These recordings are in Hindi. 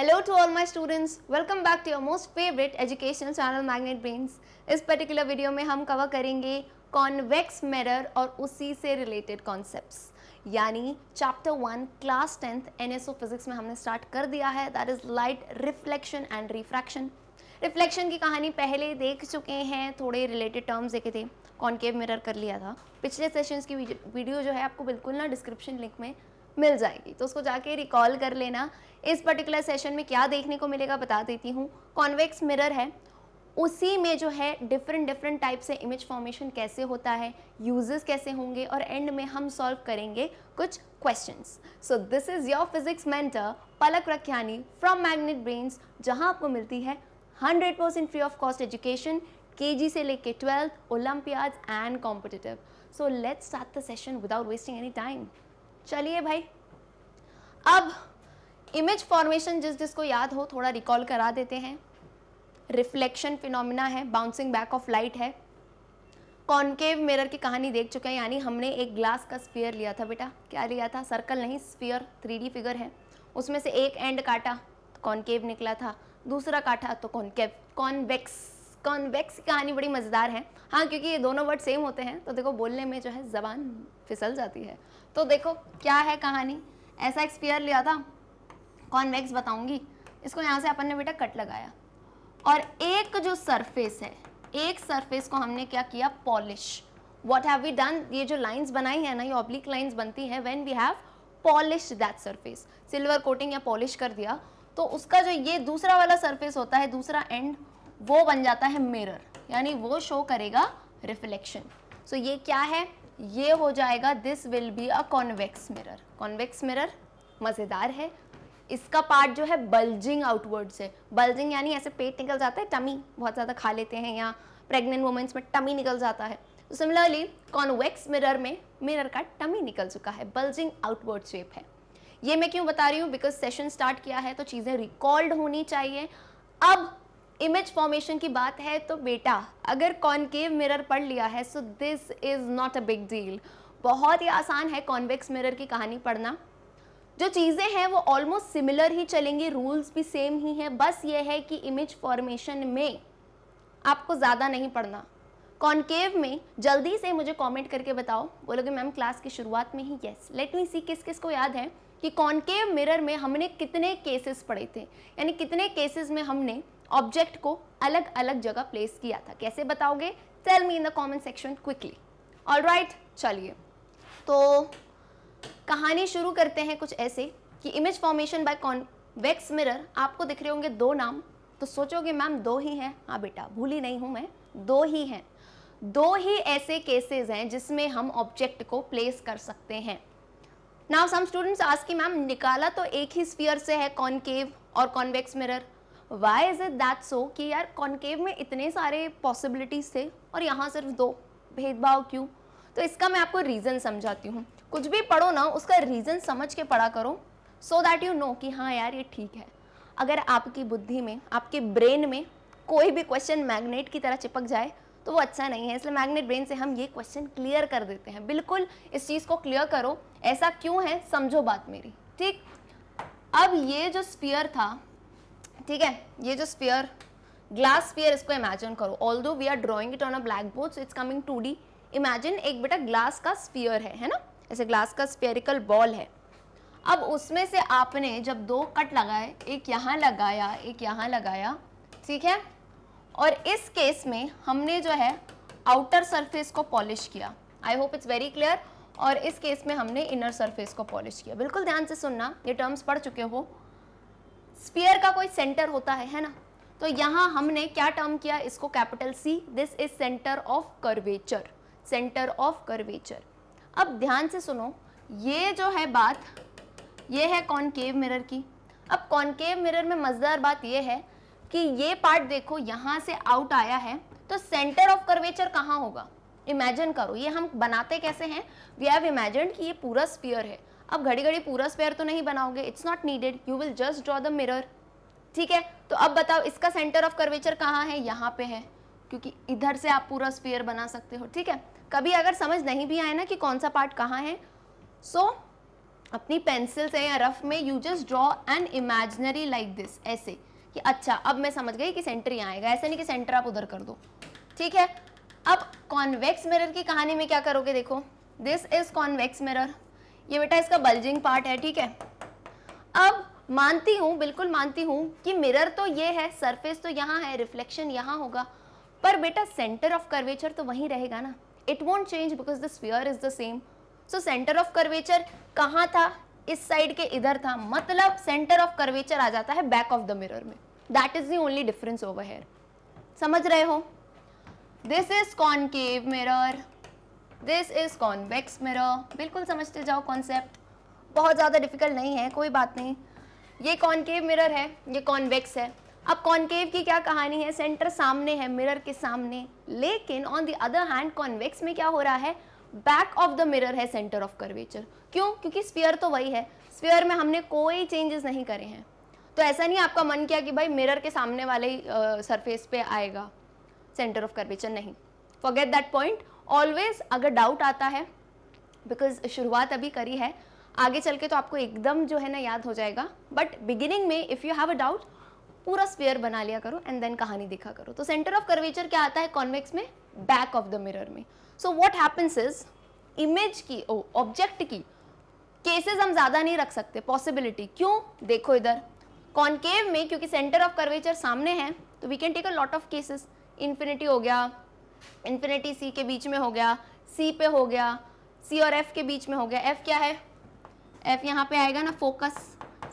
Hello to all my students welcome back to your most favourite educational channel magnet Brains. इस पर्टिकुलर वीडियो में हम कवर करेंगे कॉन्वेक्स mirror और उसी से रिलेटेड concepts. यानी chapter one class tenth N S O physics में हमने स्टार्ट कर दिया है that is light reflection and refraction reflection की कहानी पहले देख चुके हैं थोड़े रिलेटेड टर्म्स देखे थे कॉन्केव मिरर कर लिया था पिछले सेशन की वीडियो जो है आपको बिल्कुल ना डिस्क्रिप्शन लिंक में मिल जाएगी तो उसको जाके रिकॉल कर लेना इस पर्टिकुलर सेशन में क्या देखने को मिलेगा बता देती हूँ कॉन्वेक्स मिरर है उसी में जो है डिफरेंट डिफरेंट टाइप से इमेज फॉर्मेशन कैसे होता है यूजेस कैसे होंगे और एंड में हम सॉल्व करेंगे कुछ questions so this is your physics mentor Palak Rakhyani from magnet brains जहां आपको मिलती है 100% percent free of cost education KG से लेके twelfth olympiad and competitive so let's start the session without wasting any time चलिए भाई अब इमेज फॉर्मेशन जिस जिसको याद हो थोड़ा रिकॉल करा देते हैं रिफ्लेक्शन फिनोमिना है बाउंसिंग बैक ऑफ लाइट है कॉन्केव मिरर की कहानी देख चुके हैं यानी हमने एक ग्लास का स्फीयर लिया था बेटा क्या लिया था सर्कल नहीं स्फीयर थ्री फिगर है उसमें से एक एंड काटा तो कॉन्केव निकला था दूसरा काटा तो कॉन्केव कॉन्वेक्स कॉन्वेक्स की कहानी बड़ी मज़ेदार है हाँ क्योंकि ये दोनों वर्ड सेम होते हैं तो देखो बोलने में जो है ज़बान फिसल जाती है तो देखो क्या है कहानी ऐसा एक स्पीयर लिया था कॉन्वेक्स बताऊंगी इसको यहाँ से अपन ने बेटा कट लगाया और एक जो सरफेस है एक सरफेस को हमने क्या किया polish what have we done ये जो लाइन्स बनाई है ना ये ऑब्लिक लाइन्स बनती हैं when we have polish that surface silver coating या पॉलिश कर दिया तो उसका जो ये दूसरा वाला सरफेस होता है दूसरा एंड वो बन जाता है मिरर यानी वो शो करेगा रिफ्लेक्शन सो so ये क्या है ये हो जाएगा this will be a convex mirror convex mirror मज़ेदार है इसका पार्ट जो है बल्जिंग आउटवर्ड से बल्जिंग यानी ऐसे पेट निकल जाता है टमी बहुत ज़्यादा खा लेते हैं या प्रेग्नेंट वुमेंस में टमी निकल जाता है तो सिमिलरली कॉन्वेक्स मिरर में मिरर का टमी निकल चुका है बल्जिंग आउटवर्ड शेप है ये मैं क्यों बता रही हूँ बिकॉज सेशन स्टार्ट किया है तो चीज़ें रिकॉल्ड होनी चाहिए अब इमेज फॉर्मेशन की बात है तो बेटा अगर कॉन्केव मिरर पढ़ लिया है so this is not a big deal बहुत ही आसान है कॉन्वेक्स मिरर की कहानी पढ़ना जो चीज़ें हैं वो ऑलमोस्ट सिमिलर ही चलेंगी रूल्स भी सेम ही हैं बस ये है कि इमेज फॉर्मेशन में आपको ज़्यादा नहीं पढ़ना कॉन्केव में जल्दी से मुझे कमेंट करके बताओ बोलोगे मैम क्लास की शुरुआत में ही यस लेट मी सी किस किस को याद है कि कॉन्केव मिरर में हमने कितने केसेस पढ़े थे यानी कितने केसेस में हमने ऑब्जेक्ट को अलग अलग जगह प्लेस किया था कैसे बताओगे tell me in the comment section quickly all right चलिए तो कहानी शुरू करते हैं कुछ ऐसे कि image formation by convex mirror आपको दिख रहे होंगे दो नाम तो सोचोगे मैम दो ही हैं हाँ बेटा भूली नहीं हूँ मैं दो ही हैं दो ही ऐसे केसेस हैं जिसमें हम ऑब्जेक्ट को प्लेस कर सकते हैं नाउ सम स्टूडेंट्स आज की मैम निकाला तो एक ही स्पीयर से है कॉनकेव और convex mirror why is it that so कि यार कॉनकेव में इतने सारे पॉसिबिलिटीज थे और यहाँ सिर्फ दो भेदभाव क्यों तो इसका मैं आपको रीज़न समझाती हूँ कुछ भी पढ़ो ना उसका रीज़न समझ के पढ़ा करो सो दैट यू नो कि हाँ यार ये ठीक है अगर आपकी बुद्धि में आपके ब्रेन में कोई भी क्वेश्चन मैग्नेट की तरह चिपक जाए तो वो अच्छा नहीं है इसलिए मैग्नेट ब्रेन से हम ये क्वेश्चन क्लियर कर देते हैं बिल्कुल इस चीज़ को क्लियर करो ऐसा क्यों है समझो बात मेरी ठीक अब ये जो स्पीयर था ठीक है ये जो स्पीयर ग्लास स्पीयर इसको इमेजिन करो although we are drawing it on a black board so it's coming to D imagine एक बेटा ग्लास का स्पीयर है है ना ऐसे ग्लास का स्पेरिकल बॉल है अब उसमें से आपने जब दो कट लगाए एक यहाँ लगाया एक यहाँ लगाया ठीक है और इस केस में हमने जो है आउटर सरफेस को पॉलिश किया I hope it's very clear और इस केस में हमने इनर सरफेस को पॉलिश किया बिल्कुल ध्यान से सुनना ये टर्म्स पढ़ चुके हो स्पीयर का कोई सेंटर होता है है ना तो यहाँ हमने क्या टर्म किया इसको capital C this is centre of curvature centre of curvature अब ध्यान से सुनो ये जो है बात ये है कॉनकेव मिरर की अब कॉनकेव मिरर में मज़ेदार बात ये है कि ये पार्ट देखो यहाँ से आउट आया है तो सेंटर ऑफ कर्वेचर कहाँ होगा इमेजिन करो ये हम बनाते कैसे हैं वी हैव इमेजिन कि ये पूरा स्पीयर है अब घड़ी घड़ी पूरा स्पेयर तो नहीं बनाओगे it's not needed you will just draw the mirror ठीक है तो अब बताओ इसका सेंटर ऑफ कर्वेचर कहाँ है यहाँ पे है क्योंकि इधर से आप पूरा स्पेयर बना सकते हो ठीक है कभी अगर समझ नहीं भी आए ना कि कौन सा पार्ट कहाँ है सो so, अपनी पेंसिल से या रफ में you just draw an imaginary like this ऐसे कि अच्छा अब मैं समझ गई कि सेंटर यहाँ आएगा ऐसे नहीं कि सेंटर आप उधर कर दो ठीक है अब कॉन्वेक्स मिरर की कहानी में क्या करोगे देखो दिस इज कॉन्वेक्स मिरर ये बेटा इसका बल्जिंग पार्ट है ठीक है अब मानती हूँ बिल्कुल मानती हूँ कि मिरर तो ये है सरफेस तो यहाँ है रिफ्लेक्शन यहाँ होगा पर बेटा सेंटर ऑफ कर्वेचर तो वहीं रहेगा ना it won't change because the sphere is the same so centre of curvature कहाँ था इस साइड के इधर था मतलब सेंटर ऑफ कर्वेचर आ जाता है बैक ऑफ द मिरर में that is the only difference over here समझ रहे हो this is concave mirror this is convex mirror बिल्कुल समझते जाओ कॉन्सेप्ट बहुत ज़्यादा डिफिकल्ट नहीं है कोई बात नहीं ये कॉनकेव मिरर है ये कॉन्वेक्स है अब कॉन्केव की क्या कहानी है सेंटर सामने है मिरर के सामने लेकिन on the other hand convex में क्या हो रहा है बैक ऑफ द मिरर है सेंटर ऑफ कर्वेचर क्यों क्योंकि स्पीयर तो वही है स्पीयर में हमने कोई चेंजेस नहीं करे हैं तो ऐसा नहीं आपका मन किया कि भाई मिरर के सामने वाले सरफेस uh, पे आएगा सेंटर ऑफ कर्वेचर नहीं फॉरगेट दैट पॉइंट ऑलवेज अगर डाउट आता है बिकॉज शुरुआत अभी करी है आगे चल के तो आपको एकदम जो है ना याद हो जाएगा बट बिगिनिंग में if you have a doubt पूरा स्पेयर बना लिया करो एंड देन कहानी देखा करो तो सेंटर ऑफ कर्वेचर क्या आता है कॉन्वेक्स में बैक ऑफ द मिरर में so what happens is image की ओ ऑब्जेक्ट की केसेस हम ज़्यादा नहीं रख सकते पॉसिबिलिटी क्यों देखो इधर कॉन्केव में क्योंकि सेंटर ऑफ कर्वेचर सामने है तो we can take a lot of cases infinity हो गया इन्फिनिटी सी के बीच में हो गया सी पे हो गया सी और एफ के बीच में हो गया एफ क्या है एफ यहाँ पे आएगा ना फोकस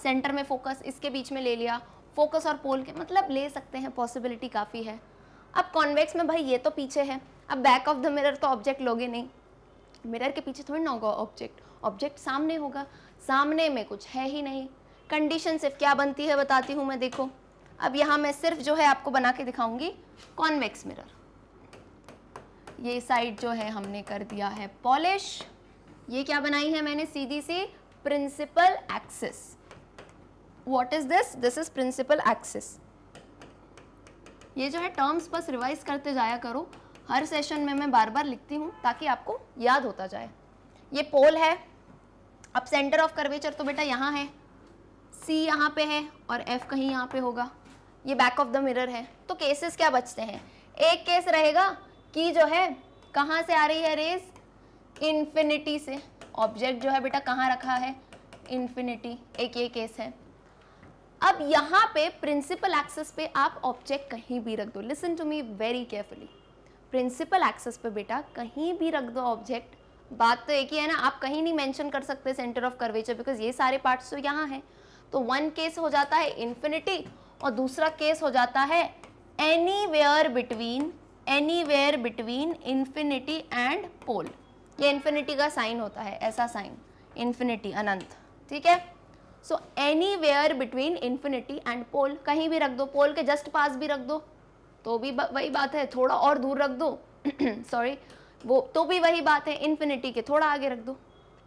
सेंटर में फोकस इसके बीच में ले लिया फोकस और पोल के मतलब ले सकते हैं पॉसिबिलिटी काफ़ी है अब कॉन्वेक्स में भाई ये तो पीछे है अब बैक ऑफ द मिरर तो ऑब्जेक्ट लोगे नहीं मिरर के पीछे थोड़ी ना होगा ऑब्जेक्ट ऑब्जेक्ट सामने होगा सामने में कुछ है ही नहीं कंडीशन सिर्फ क्या बनती है बताती हूँ मैं देखो अब यहाँ मैं सिर्फ जो है आपको बना के दिखाऊंगी कॉन्वेक्स मिरर ये साइड जो है हमने कर दिया है पॉलिश ये क्या बनाई है मैंने सीधी सी principal axis what is this this is principal axis ये जो है टर्म्स बस रिवाइज करते जाया करो हर सेशन में मैं बार बार लिखती हूँ ताकि आपको याद होता जाए ये पोल है अब सेंटर ऑफ कर्वेचर तो बेटा यहाँ है सी यहाँ पे है और एफ कहीं यहाँ पे होगा ये बैक ऑफ द मिरर है तो केसेस क्या बचते हैं एक केस रहेगा कि जो है कहाँ से आ रही है रेस इन्फिनिटी से ऑब्जेक्ट जो है बेटा कहाँ रखा है इन्फिनिटी एक ये केस है अब यहाँ पे प्रिंसिपल एक्सेस पे आप ऑब्जेक्ट कहीं भी रख दो listen to me very carefully principal axis पे बेटा कहीं भी रख दो ऑब्जेक्ट बात तो एक ही है ना आप कहीं नहीं मेंशन कर सकते सेंटर ऑफ कर्वेचर बिकॉज ये सारे पार्ट्स तो यहाँ हैं तो वन केस हो जाता है इन्फिनिटी और दूसरा केस हो जाता है anywhere between anywhere between infinity and pole ये इन्फिनिटी का साइन होता है ऐसा साइन इन्फिनिटी अनंत ठीक है so anywhere between infinity and pole कहीं भी रख दो पोल के जस्ट पास भी रख दो तो भी वही बात है थोड़ा और दूर रख दो सॉरी वो तो भी वही बात है इन्फिनिटी के थोड़ा आगे रख दो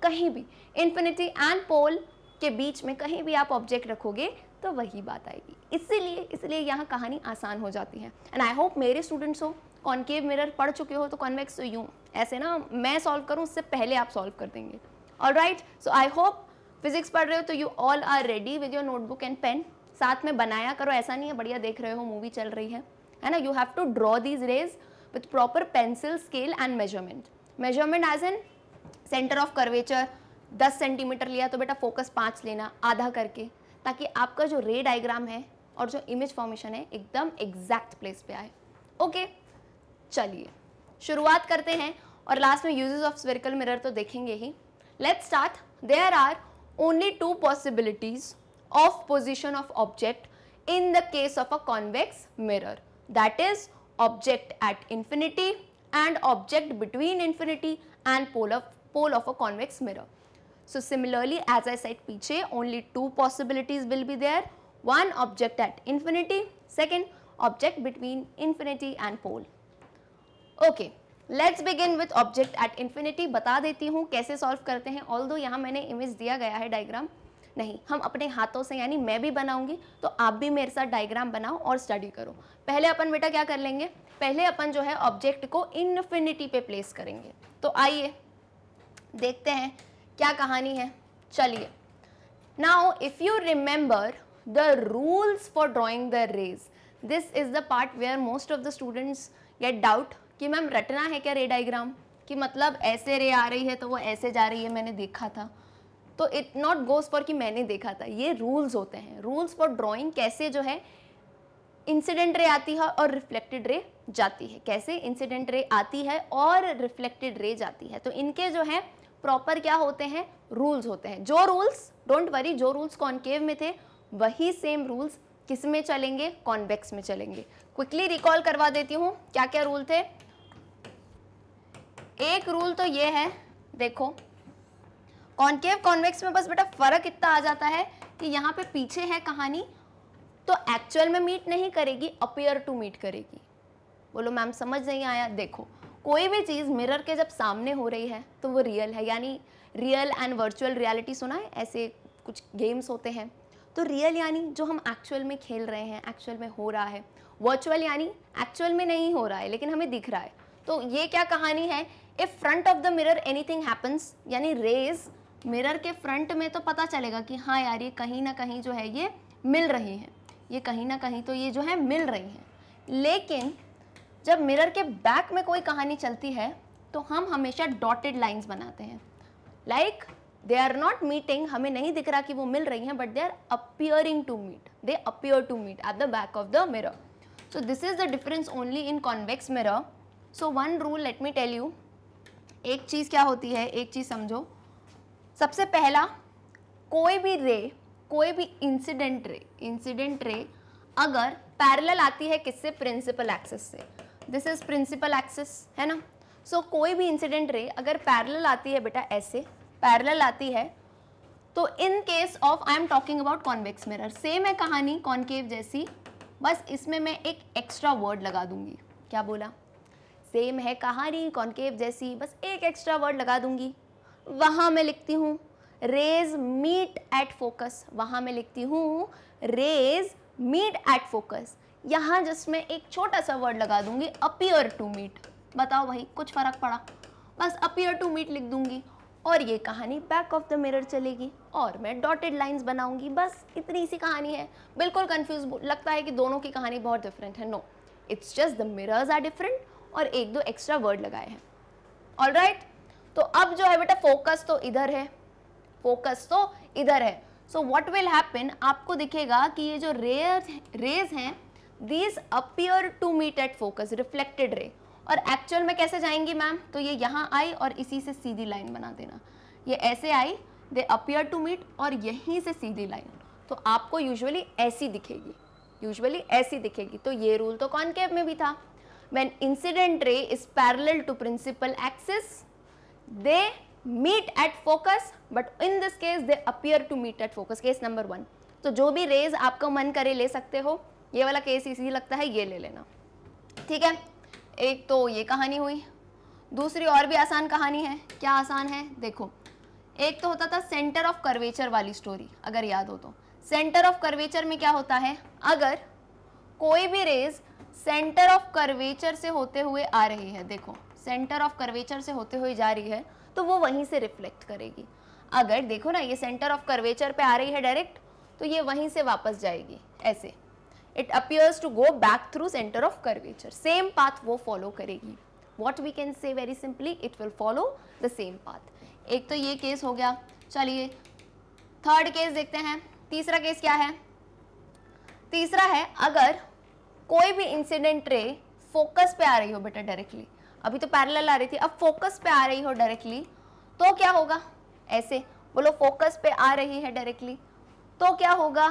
कहीं भी इन्फिनिटी एंड पोल के बीच में कहीं भी आप ऑब्जेक्ट रखोगे तो वही बात आएगी इसीलिए इसलिए यहाँ कहानी आसान हो जाती है एंड आई होप मेरे स्टूडेंट्स हो कॉन्केव मिरर पढ़ चुके हो तो कॉन्वेक्स तो यूँ ऐसे ना मैं सॉल्व करूँ उससे पहले आप सॉल्व कर देंगे all right so I hope physics पढ़ रहे हो तो you all are ready with your notebook and pen साथ में बनाया करो ऐसा नहीं है बढ़िया देख रहे हो मूवी चल रही है है ना you have to draw these rays with proper pencil scale and measurement measurement as an centre of curvature दस सेंटीमीटर लिया तो बेटा फोकस पाँच लेना आधा करके ताकि आपका जो रे डाइग्राम है और जो इमेज फॉर्मेशन है एकदम एग्जैक्ट प्लेस पे आए ओके चलिए शुरुआत करते हैं और लास्ट में यूजेस ऑफ स्वेरिकल मिरर तो देखेंगे ही let's start there are only two possibilities of position of object in the case of a convex mirror that is object at infinity and object between infinity and pole of, pole of a convex mirror. So similarly as I said piche only two possibilities will be there one object at infinity second object between infinity and pole. Okay let's begin with object at infinity बता देती हूँ कैसे सॉल्व करते हैं ऑल दो यहाँ मैंने इमेज दिया गया है डायग्राम नहीं हम अपने हाथों से यानी मैं भी बनाऊंगी तो आप भी मेरे साथ डायग्राम बनाओ और स्टडी करो पहले अपन बेटा क्या कर लेंगे पहले अपन जो है ऑब्जेक्ट को इन्फिनिटी पे प्लेस करेंगे तो आइए देखते हैं क्या कहानी है चलिए now if you remember the rules for drawing the rays this is the part where most of the students get doubt कि मैम रटना है क्या रे डाइग्राम कि मतलब ऐसे रे आ रही है तो वो ऐसे जा रही है मैंने देखा था तो इट नॉट गोज फॉर कि मैंने देखा था ये रूल्स होते हैं रूल्स फॉर ड्राइंग कैसे जो है इंसिडेंट रे आती है और रिफ्लेक्टेड रे जाती है कैसे इंसिडेंट रे आती है और रिफ्लेक्टेड रे जाती है तो इनके जो है प्रॉपर क्या होते हैं रूल्स होते हैं जो रूल्स डोंट वरी जो रूल्स कॉन्केव में थे वही सेम रूल्स किस में चलेंगे कॉन्वेक्स में चलेंगे क्विकली रिकॉल करवा देती हूँ क्या क्या रूल थे एक रूल तो ये है देखो कॉन्केव कॉन्वेक्स में बस बेटा फर्क इतना आ जाता है कि यहाँ पे पीछे है कहानी तो एक्चुअल में मीट नहीं करेगी अपियर टू मीट करेगी बोलो मैम समझ नहीं आया देखो कोई भी चीज़ मिरर के जब सामने हो रही है तो वो रियल है यानी रियल एंड वर्चुअल रियलिटी सुना है ऐसे कुछ गेम्स होते हैं तो रियल यानी जो हम एक्चुअल में खेल रहे हैं एक्चुअल में हो रहा है वर्चुअल यानी एक्चुअल में नहीं हो रहा है लेकिन हमें दिख रहा है तो ये क्या कहानी है if front of the mirror anything happens यानी रेज मिरर के फ्रंट में तो पता चलेगा कि हाँ यार ये कहीं ना कहीं जो है ये मिल रही हैं ये कहीं ना कहीं तो ये जो है मिल रही हैं लेकिन जब मिरर के बैक में कोई कहानी चलती है तो हम हमेशा डॉटेड लाइंस बनाते हैं like they are not meeting हमें नहीं दिख रहा कि वो मिल रही हैं but they are appearing to meet they appear to meet at the back of the mirror so this is the difference only in convex mirror so one rule let me tell you एक चीज़ क्या होती है एक चीज़ समझो सबसे पहला कोई भी रे कोई भी इंसिडेंट रे इंसिडेंट रे अगर पैरेलल आती है किससे प्रिंसिपल एक्सेस से दिस इज प्रिंसिपल एक्सेस है ना सो so, कोई भी इंसिडेंट रे अगर पैरेलल आती है बेटा ऐसे पैरेलल आती है तो in case of I am talking about convex mirror same है कहानी कॉन्केव जैसी बस इसमें मैं एक एक्स्ट्रा वर्ड लगा दूंगी क्या बोला सेम है कहानी कॉन्केव जैसी बस एक एक्स्ट्रा वर्ड लगा दूंगी वहाँ मैं लिखती हूँ रेज मीट एट फोकस वहाँ मैं लिखती हूँ रेज मीट एट फोकस यहाँ जस्ट मैं एक छोटा सा वर्ड लगा दूंगी अपियर टू मीट बताओ भाई कुछ फ़र्क पड़ा बस अपियर टू मीट लिख दूंगी और ये कहानी बैक ऑफ द मिरर चलेगी और मैं डॉटेड लाइंस बनाऊंगी बस इतनी सी कहानी है बिल्कुल कंफ्यूज लगता है कि दोनों की कहानी बहुत डिफरेंट है no it's just the mirrors are different और एक दो एक्स्ट्रा वर्ड लगाए हैं ऑल राइट तो अब जो है बेटा फोकस तो इधर है फोकस तो इधर है सो वॉट विल हैपन आपको दिखेगा कि ये जो रेज रेज हैं these appear to meet at focus reflected ray और एक्चुअल में कैसे जाएंगी मैम तो ये यहाँ आई और इसी से सीधी लाइन बना देना ये ऐसे आई दे अपियर टू मीट और यहीं से सीधी लाइन तो आपको यूजुअली ऐसी दिखेगी यूजुअली ऐसी दिखेगी तो ये रूल तो कॉन्केव में भी था when incident ray is parallel to principal axis, they meet at focus but in this case they appear to meet at focus case number one तो जो भी रेज आपका मन करे ले सकते हो ये वाला केस इजी लगता है ये ले लेना ठीक है एक तो ये कहानी हुई दूसरी और भी आसान कहानी है क्या आसान है देखो एक तो होता था सेंटर ऑफ कर्वेचर वाली स्टोरी अगर याद हो तो सेंटर ऑफ कर्वेचर में क्या होता है अगर कोई भी रेज सेंटर ऑफ कर्वेचर से होते हुए आ रही है देखो सेंटर ऑफ कर्वेचर से होते हुए जा रही है तो वो वहीं से रिफ्लेक्ट करेगी अगर देखो ना ये सेंटर ऑफ कर्वेचर पे आ रही है डायरेक्ट तो ये वहीं से वापस जाएगी ऐसे it appears to go back through centre of curvature same path वो फॉलो करेगी what we can say very simply it will follow the same path एक तो ये केस हो गया चलिए थर्ड केस देखते हैं तीसरा केस क्या है तीसरा है अगर कोई भी इंसिडेंट रे फोकस पे आ रही हो बेटा डायरेक्टली अभी तो पैरल आ रही थी अब फोकस पे आ रही हो डायरेक्टली तो क्या होगा ऐसे बोलो फोकस पे आ रही है डायरेक्टली तो क्या होगा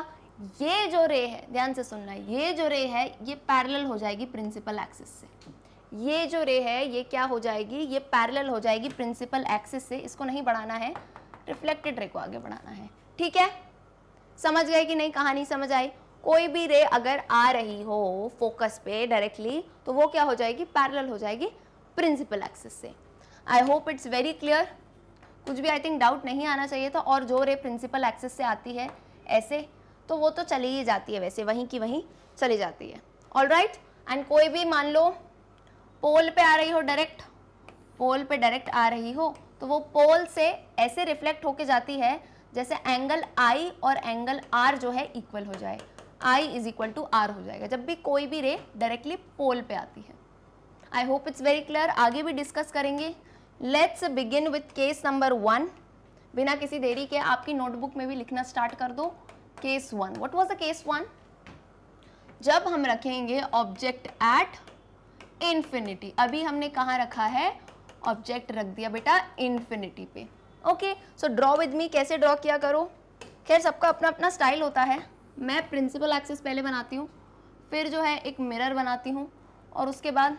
ये जो रे है ध्यान से सुनना ये जो रे है ये पैरल हो जाएगी प्रिंसिपल एक्सिस से ये जो रे है ये क्या हो जाएगी ये पैरल हो जाएगी प्रिंसिपल एक्सिस से इसको नहीं बढ़ाना है रिफ्लेक्टेड रे को आगे बढ़ाना है ठीक है समझ गए कि नहीं कहानी समझ आई कोई भी रे अगर आ रही हो फोकस पे डायरेक्टली तो वो क्या हो जाएगी पैरल हो जाएगी प्रिंसिपल एक्सिस से I hope it's very clear कुछ भी आई थिंक डाउट नहीं आना चाहिए था और जो रे प्रिंसिपल एक्सिस से आती है ऐसे तो वो तो चली ही जाती है वैसे वहीं की वहीं चली जाती है ऑल राइट एंड कोई भी मान लो पोल पे आ रही हो डायरेक्ट पोल पे डायरेक्ट आ रही हो तो वो पोल से ऐसे रिफ्लेक्ट होके जाती है जैसे एंगल आई और एंगल आर जो है इक्वल हो जाए I is equal to R हो जाएगा जब भी कोई भी रे डायरेक्टली पोल पे आती है I hope it's very clear आगे भी डिस्कस करेंगे let's begin with case number one बिना किसी देरी के आपकी नोटबुक में भी लिखना स्टार्ट कर दो case one what was the case one जब हम रखेंगे ऑब्जेक्ट एट इन्फिनिटी अभी हमने कहाँ रखा है ऑब्जेक्ट रख दिया बेटा इन्फिनिटी पे okay so draw with me कैसे ड्रॉ किया करो खैर सबका अपना अपना स्टाइल होता है मैं प्रिंसिपल एक्सेस पहले बनाती हूँ फिर जो है एक मिरर बनाती हूँ और उसके बाद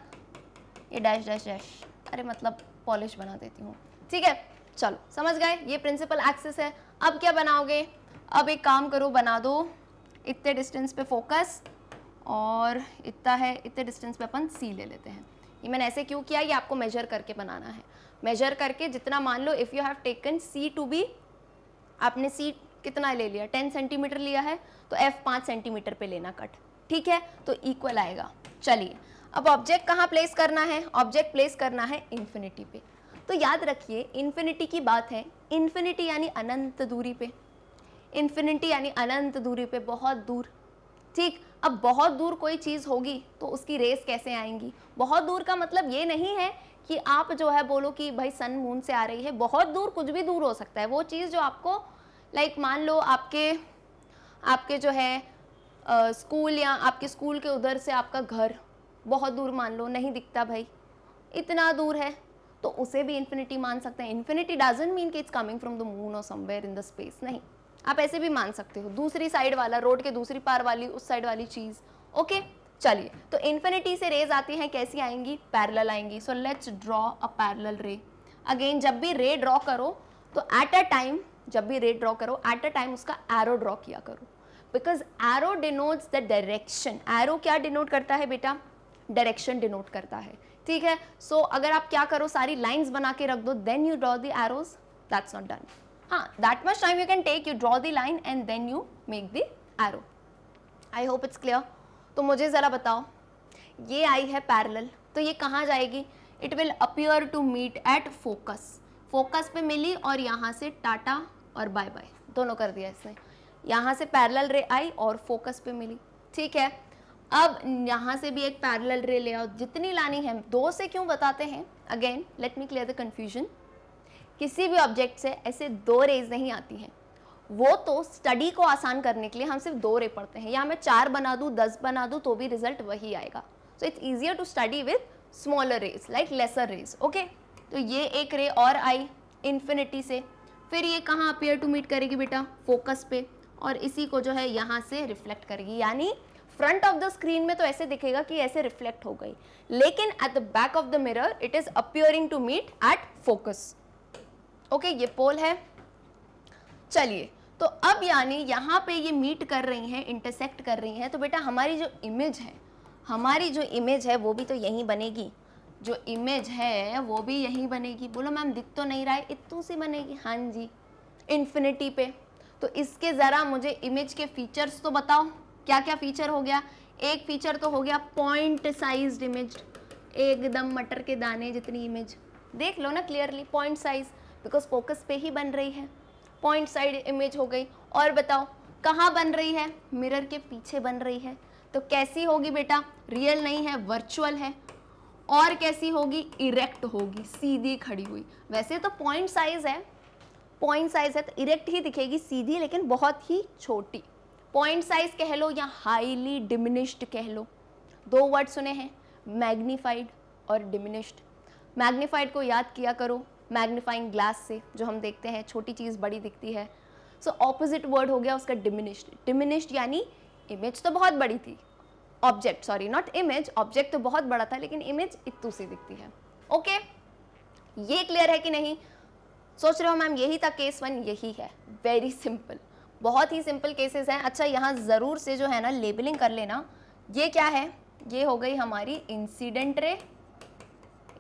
ये डैश डैश डैश अरे मतलब पॉलिश बना देती हूँ ठीक है चलो समझ गए ये प्रिंसिपल एक्सेस है अब क्या बनाओगे अब एक काम करो बना दो इतने डिस्टेंस पे फोकस और इतना है इतने डिस्टेंस पे अपन सी ले लेते हैं ये मैंने ऐसे क्यों किया ये आपको मेजर करके बनाना है मेजर करके जितना मान लो if you have taken C to be आपने सी कितना ले लिया टेन सेंटीमीटर लिया है तो एफ पाँच सेंटीमीटर पे लेना कट ठीक है तो इक्वल आएगा चलिए अब ऑब्जेक्ट कहाँ प्लेस करना है ऑब्जेक्ट प्लेस करना है इन्फिनिटी पे तो याद रखिए इन्फिनिटी की बात है इन्फिनिटी यानी अनंत दूरी पे इन्फिनिटी यानी अनंत दूरी पे बहुत दूर ठीक अब बहुत दूर कोई चीज़ होगी तो उसकी रेस कैसे आएंगी बहुत दूर का मतलब ये नहीं है कि आप जो है बोलो कि भाई सन मून से आ रही है बहुत दूर कुछ भी दूर हो सकता है वो चीज़ जो आपको लाइक मान लो आपके आपके जो है आ, स्कूल या आपके स्कूल के उधर से आपका घर बहुत दूर मान लो नहीं दिखता भाई इतना दूर है तो उसे भी इन्फिनिटी मान सकते हैं इन्फिनिटी डजेंट मीन कि it's coming from the moon और समवेयर इन द स्पेस नहीं आप ऐसे भी मान सकते हो दूसरी साइड वाला रोड के दूसरी पार वाली उस साइड वाली चीज़ ओके चलिए तो इन्फिनिटी से रेज आती हैं कैसी आएंगी पैरल आएंगी so let's draw a parallel ray again जब भी रे ड्रॉ करो तो एट अ टाइम जब भी रे ड्रॉ करो एट अ टाइम उसका एरो ड्रॉ किया करो because arrow denotes the direction arrow क्या डिनोट करता है बेटा डायरेक्शन डिनोट करता है ठीक है सो so, अगर आप क्या करो सारी लाइन्स बना के रख दो then you draw the arrows that's not done हाँ that much time you can take you draw the line and then you make the arrow I hope it's clear तो मुझे ज़रा बताओ ये आई है पैरल तो ये कहाँ जाएगी it will appear to meet at focus focus पे मिली और यहाँ से टाटा और बाय बाय दोनों कर दिया इसने यहाँ से पैरेलल रे आई और फोकस पे मिली ठीक है अब यहाँ से भी एक पैरेलल रे ले आओ जितनी लानी है दो से क्यों बताते हैं again let me clear the confusion किसी भी ऑब्जेक्ट से ऐसे दो रेज नहीं आती हैं वो तो स्टडी को आसान करने के लिए हम सिर्फ दो रे पढ़ते हैं या मैं चार बना दूँ दस बना दूँ तो भी रिजल्ट वही आएगा so it's easier to study with smaller rays like lesser rays okay तो ये एक रे और आई इन्फिनिटी से फिर ये कहाँ अपेयर टू मीट करेगी बेटा फोकस पे और इसी को जो है यहाँ से रिफ्लेक्ट करेगी यानी फ्रंट ऑफ द स्क्रीन में तो ऐसे दिखेगा कि ऐसे रिफ्लेक्ट हो गई लेकिन at the back of the mirror it is appearing to meet at focus okay ये पोल है चलिए तो अब यानी यहाँ पे ये मीट कर रही हैं इंटरसेक्ट कर रही हैं तो बेटा हमारी जो इमेज है हमारी जो इमेज है वो भी तो यहीं बनेगी जो इमेज है वो भी यहीं बनेगी बोलो मैम दिख तो नहीं रहा है इतू सी बनेगी हाँ जी इन्फिनिटी पे तो इसके ज़रा मुझे इमेज के फीचर्स तो बताओ क्या क्या फीचर हो गया एक फीचर तो हो गया पॉइंट साइज इमेज एकदम मटर के दाने जितनी इमेज देख लो ना clearly point size because focus पे ही बन रही है पॉइंट साइड इमेज हो गई और बताओ कहाँ बन रही है मिरर के पीछे बन रही है तो कैसी होगी बेटा रियल नहीं है वर्चुअल है और कैसी होगी इरेक्ट होगी सीधी खड़ी हुई वैसे तो पॉइंट साइज है पॉइंट साइज है तो इरेक्ट ही दिखेगी सीधी लेकिन बहुत ही छोटी पॉइंट साइज कह लो या हाईली डिमिनिश्ड कह लो दो वर्ड सुने हैं मैग्नीफाइड और डिमिनिश्ड मैग्नीफाइड को याद किया करो मैग्नीफाइंग ग्लास से जो हम देखते हैं छोटी चीज़ बड़ी दिखती है सो ऑपोजिट वर्ड हो गया उसका डिमिनिश्ड डिमिनिश्ड यानी इमेज तो बहुत बड़ी थी object sorry not image object तो बहुत बड़ा था लेकिन इमेज इतू सी दिखती है ओके okay? ये क्लियर है कि नहीं सोच रहे हो मैम यही था केस वन यही है वेरी सिंपल बहुत ही सिंपल केसेस हैं अच्छा यहाँ ज़रूर से जो है ना लेबलिंग कर लेना ये क्या है ये हो गई हमारी इंसिडेंट रे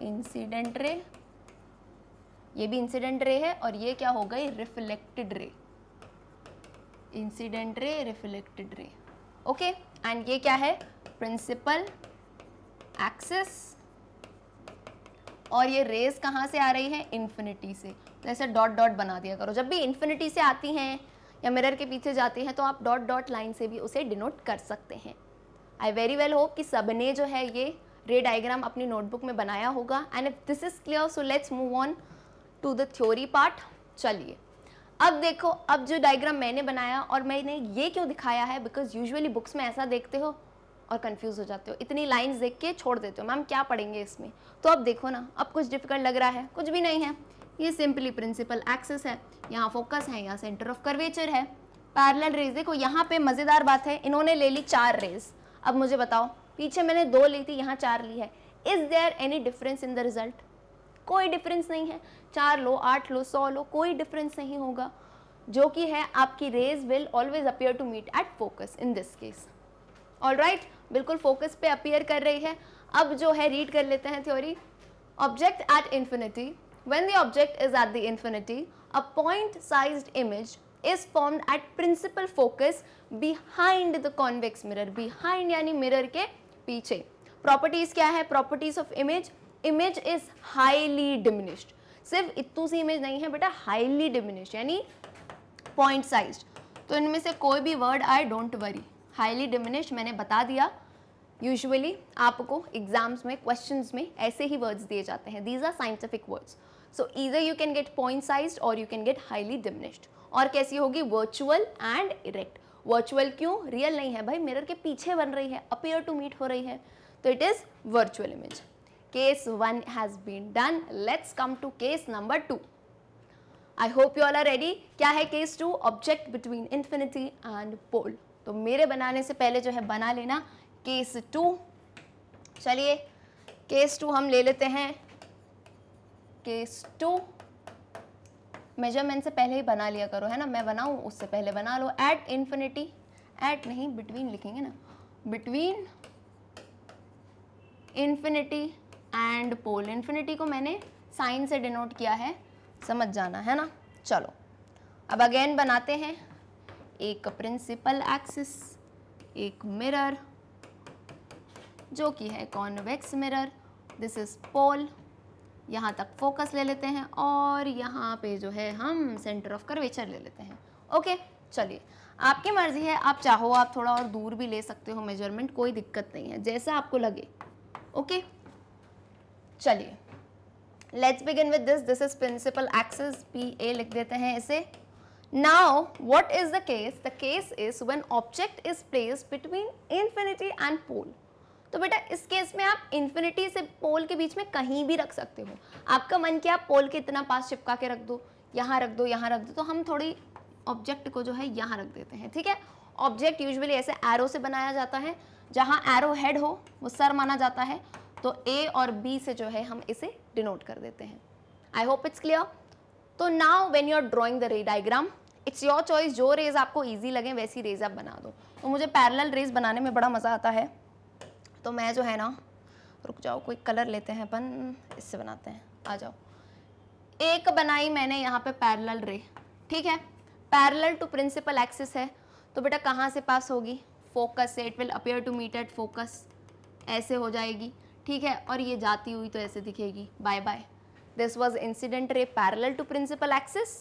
इंसिडेंट रे ये भी इंसिडेंट रे है और ये क्या हो गई reflected ray incident ray reflected ray okay and ये क्या है प्रिंसिपल एक्सेस और ये रेज कहाँ से आ रही है इन्फिनिटी से जैसे डॉट डॉट बना दिया करो जब भी इन्फिनिटी से आती हैं या मिरर के पीछे जाती हैं तो आप डॉट डॉट लाइन से भी उसे डिनोट कर सकते हैं आई वेरी वेल होप कि सब ने जो है ये रे डायग्राम अपनी नोटबुक में बनाया होगा and if this is clear so let's move on to the theory part चलिए अब देखो अब जो डायग्राम मैंने बनाया और मैंने ये क्यों दिखाया है बिकॉज यूजुअली बुक्स में ऐसा देखते हो और कंफ्यूज हो जाते हो इतनी लाइन्स देख के छोड़ देते हो मैम क्या पढ़ेंगे इसमें तो अब देखो ना अब कुछ डिफिकल्ट लग रहा है कुछ भी नहीं है ये सिंपली प्रिंसिपल एक्सेस है यहाँ फोकस है यहाँ सेंटर ऑफ कर्वेचर है पैरल रेज देखो यहाँ पे मज़ेदार बात है इन्होंने ले ली चार रेज अब मुझे बताओ पीछे मैंने दो ली थी यहाँ चार ली है is there any difference in the result कोई डिफरेंस नहीं है चार लो आठ लो सौ लो कोई डिफरेंस नहीं होगा जो कि है आपकी rays will always appear to meet at focus in this case all right बिल्कुल फोकस पे अपीयर कर रही है अब जो है रीड कर लेते हैं theory object at infinity when the object is at the infinity a point size image is form at principal focus behind the convex mirror behind यानी मिरर के पीछे प्रॉपर्टीज क्या है properties of image image is highly diminished सिर्फ इतू सी इमेज नहीं है बेटा हाईली डिमिनिश्ड यानी पॉइंट साइज तो इनमें से कोई भी word I don't worry highly diminish मैंने बता दिया यूजुअली आपको एग्जाम्स में क्वेश्चंस में ऐसे ही वर्ड्स दिए जाते हैं these are scientific words so either you can get point size और you can get highly diminished और कैसी होगी वर्चुअल एंड इरेक्ट वर्चुअल क्यों रियल नहीं है भाई मिरर के पीछे बन रही है अपेयर टू मीट हो रही है तो it is virtual image case one has been done let's come to case number two I hope you all are ready क्या है case two object between infinity and pole तो मेरे बनाने से पहले जो है बना लेना केस टू चलिए केस टू हम ले लेते हैं केस टू मेजरमेंट से पहले ही बना लिया करो है ना मैं बनाऊँ उससे पहले बना लो एट इन्फिनिटी एट नहीं बिटवीन लिखेंगे ना between infinity and pole infinity को मैंने साइन से डिनोट किया है समझ जाना है ना चलो अब अगेन बनाते हैं एक प्रिंसिपल एक्सिस एक मिरर जो कि है convex mirror this is pole यहाँ तक फोकस ले लेते हैं और यहाँ पे जो है हम सेंटर ऑफ कर्वेचर ले लेते हैं ओके चलिए आपकी मर्ज़ी है आप चाहो आप थोड़ा और दूर भी ले सकते हो मेजरमेंट कोई दिक्कत नहीं है जैसा आपको लगे ओके चलिए let's begin with this this is principal axis P A लिख देते हैं इसे Now, what is the case? The case is when object is placed between infinity and pole. तो बेटा इस केस में आप इन्फिनिटी से पोल के बीच में कहीं भी रख सकते हो आपका मन किया आप पोल के इतना पास चिपका के रख दो यहाँ रख दो यहाँ रख दो तो हम थोड़ी ऑब्जेक्ट को जो है यहाँ रख देते हैं ठीक है ऑब्जेक्ट यूजुअली ऐसे एरो से बनाया जाता है जहाँ एरो हेड हो वो सर माना जाता है तो ए और बी से जो है हम इसे डिनोट कर देते हैं आई होप इट्स क्लियर तो now when you are drawing the ray diagram it's your choice जो रेज आपको ईजी लगे वैसी रेज आप बना दो तो मुझे पैरल रेज बनाने में बड़ा मज़ा आता है तो मैं जो है ना रुक जाओ कोई कलर लेते हैं अपन इससे बनाते हैं आ जाओ एक बनाई मैंने यहाँ पे पैरल रे ठीक है पैरल टू प्रिंसिपल एक्सिस है तो बेटा कहाँ से पास होगी फोकस से it will appear to meet at focus ऐसे हो जाएगी ठीक है और ये जाती हुई तो ऐसे दिखेगी by by this was incident ray parallel to principal axis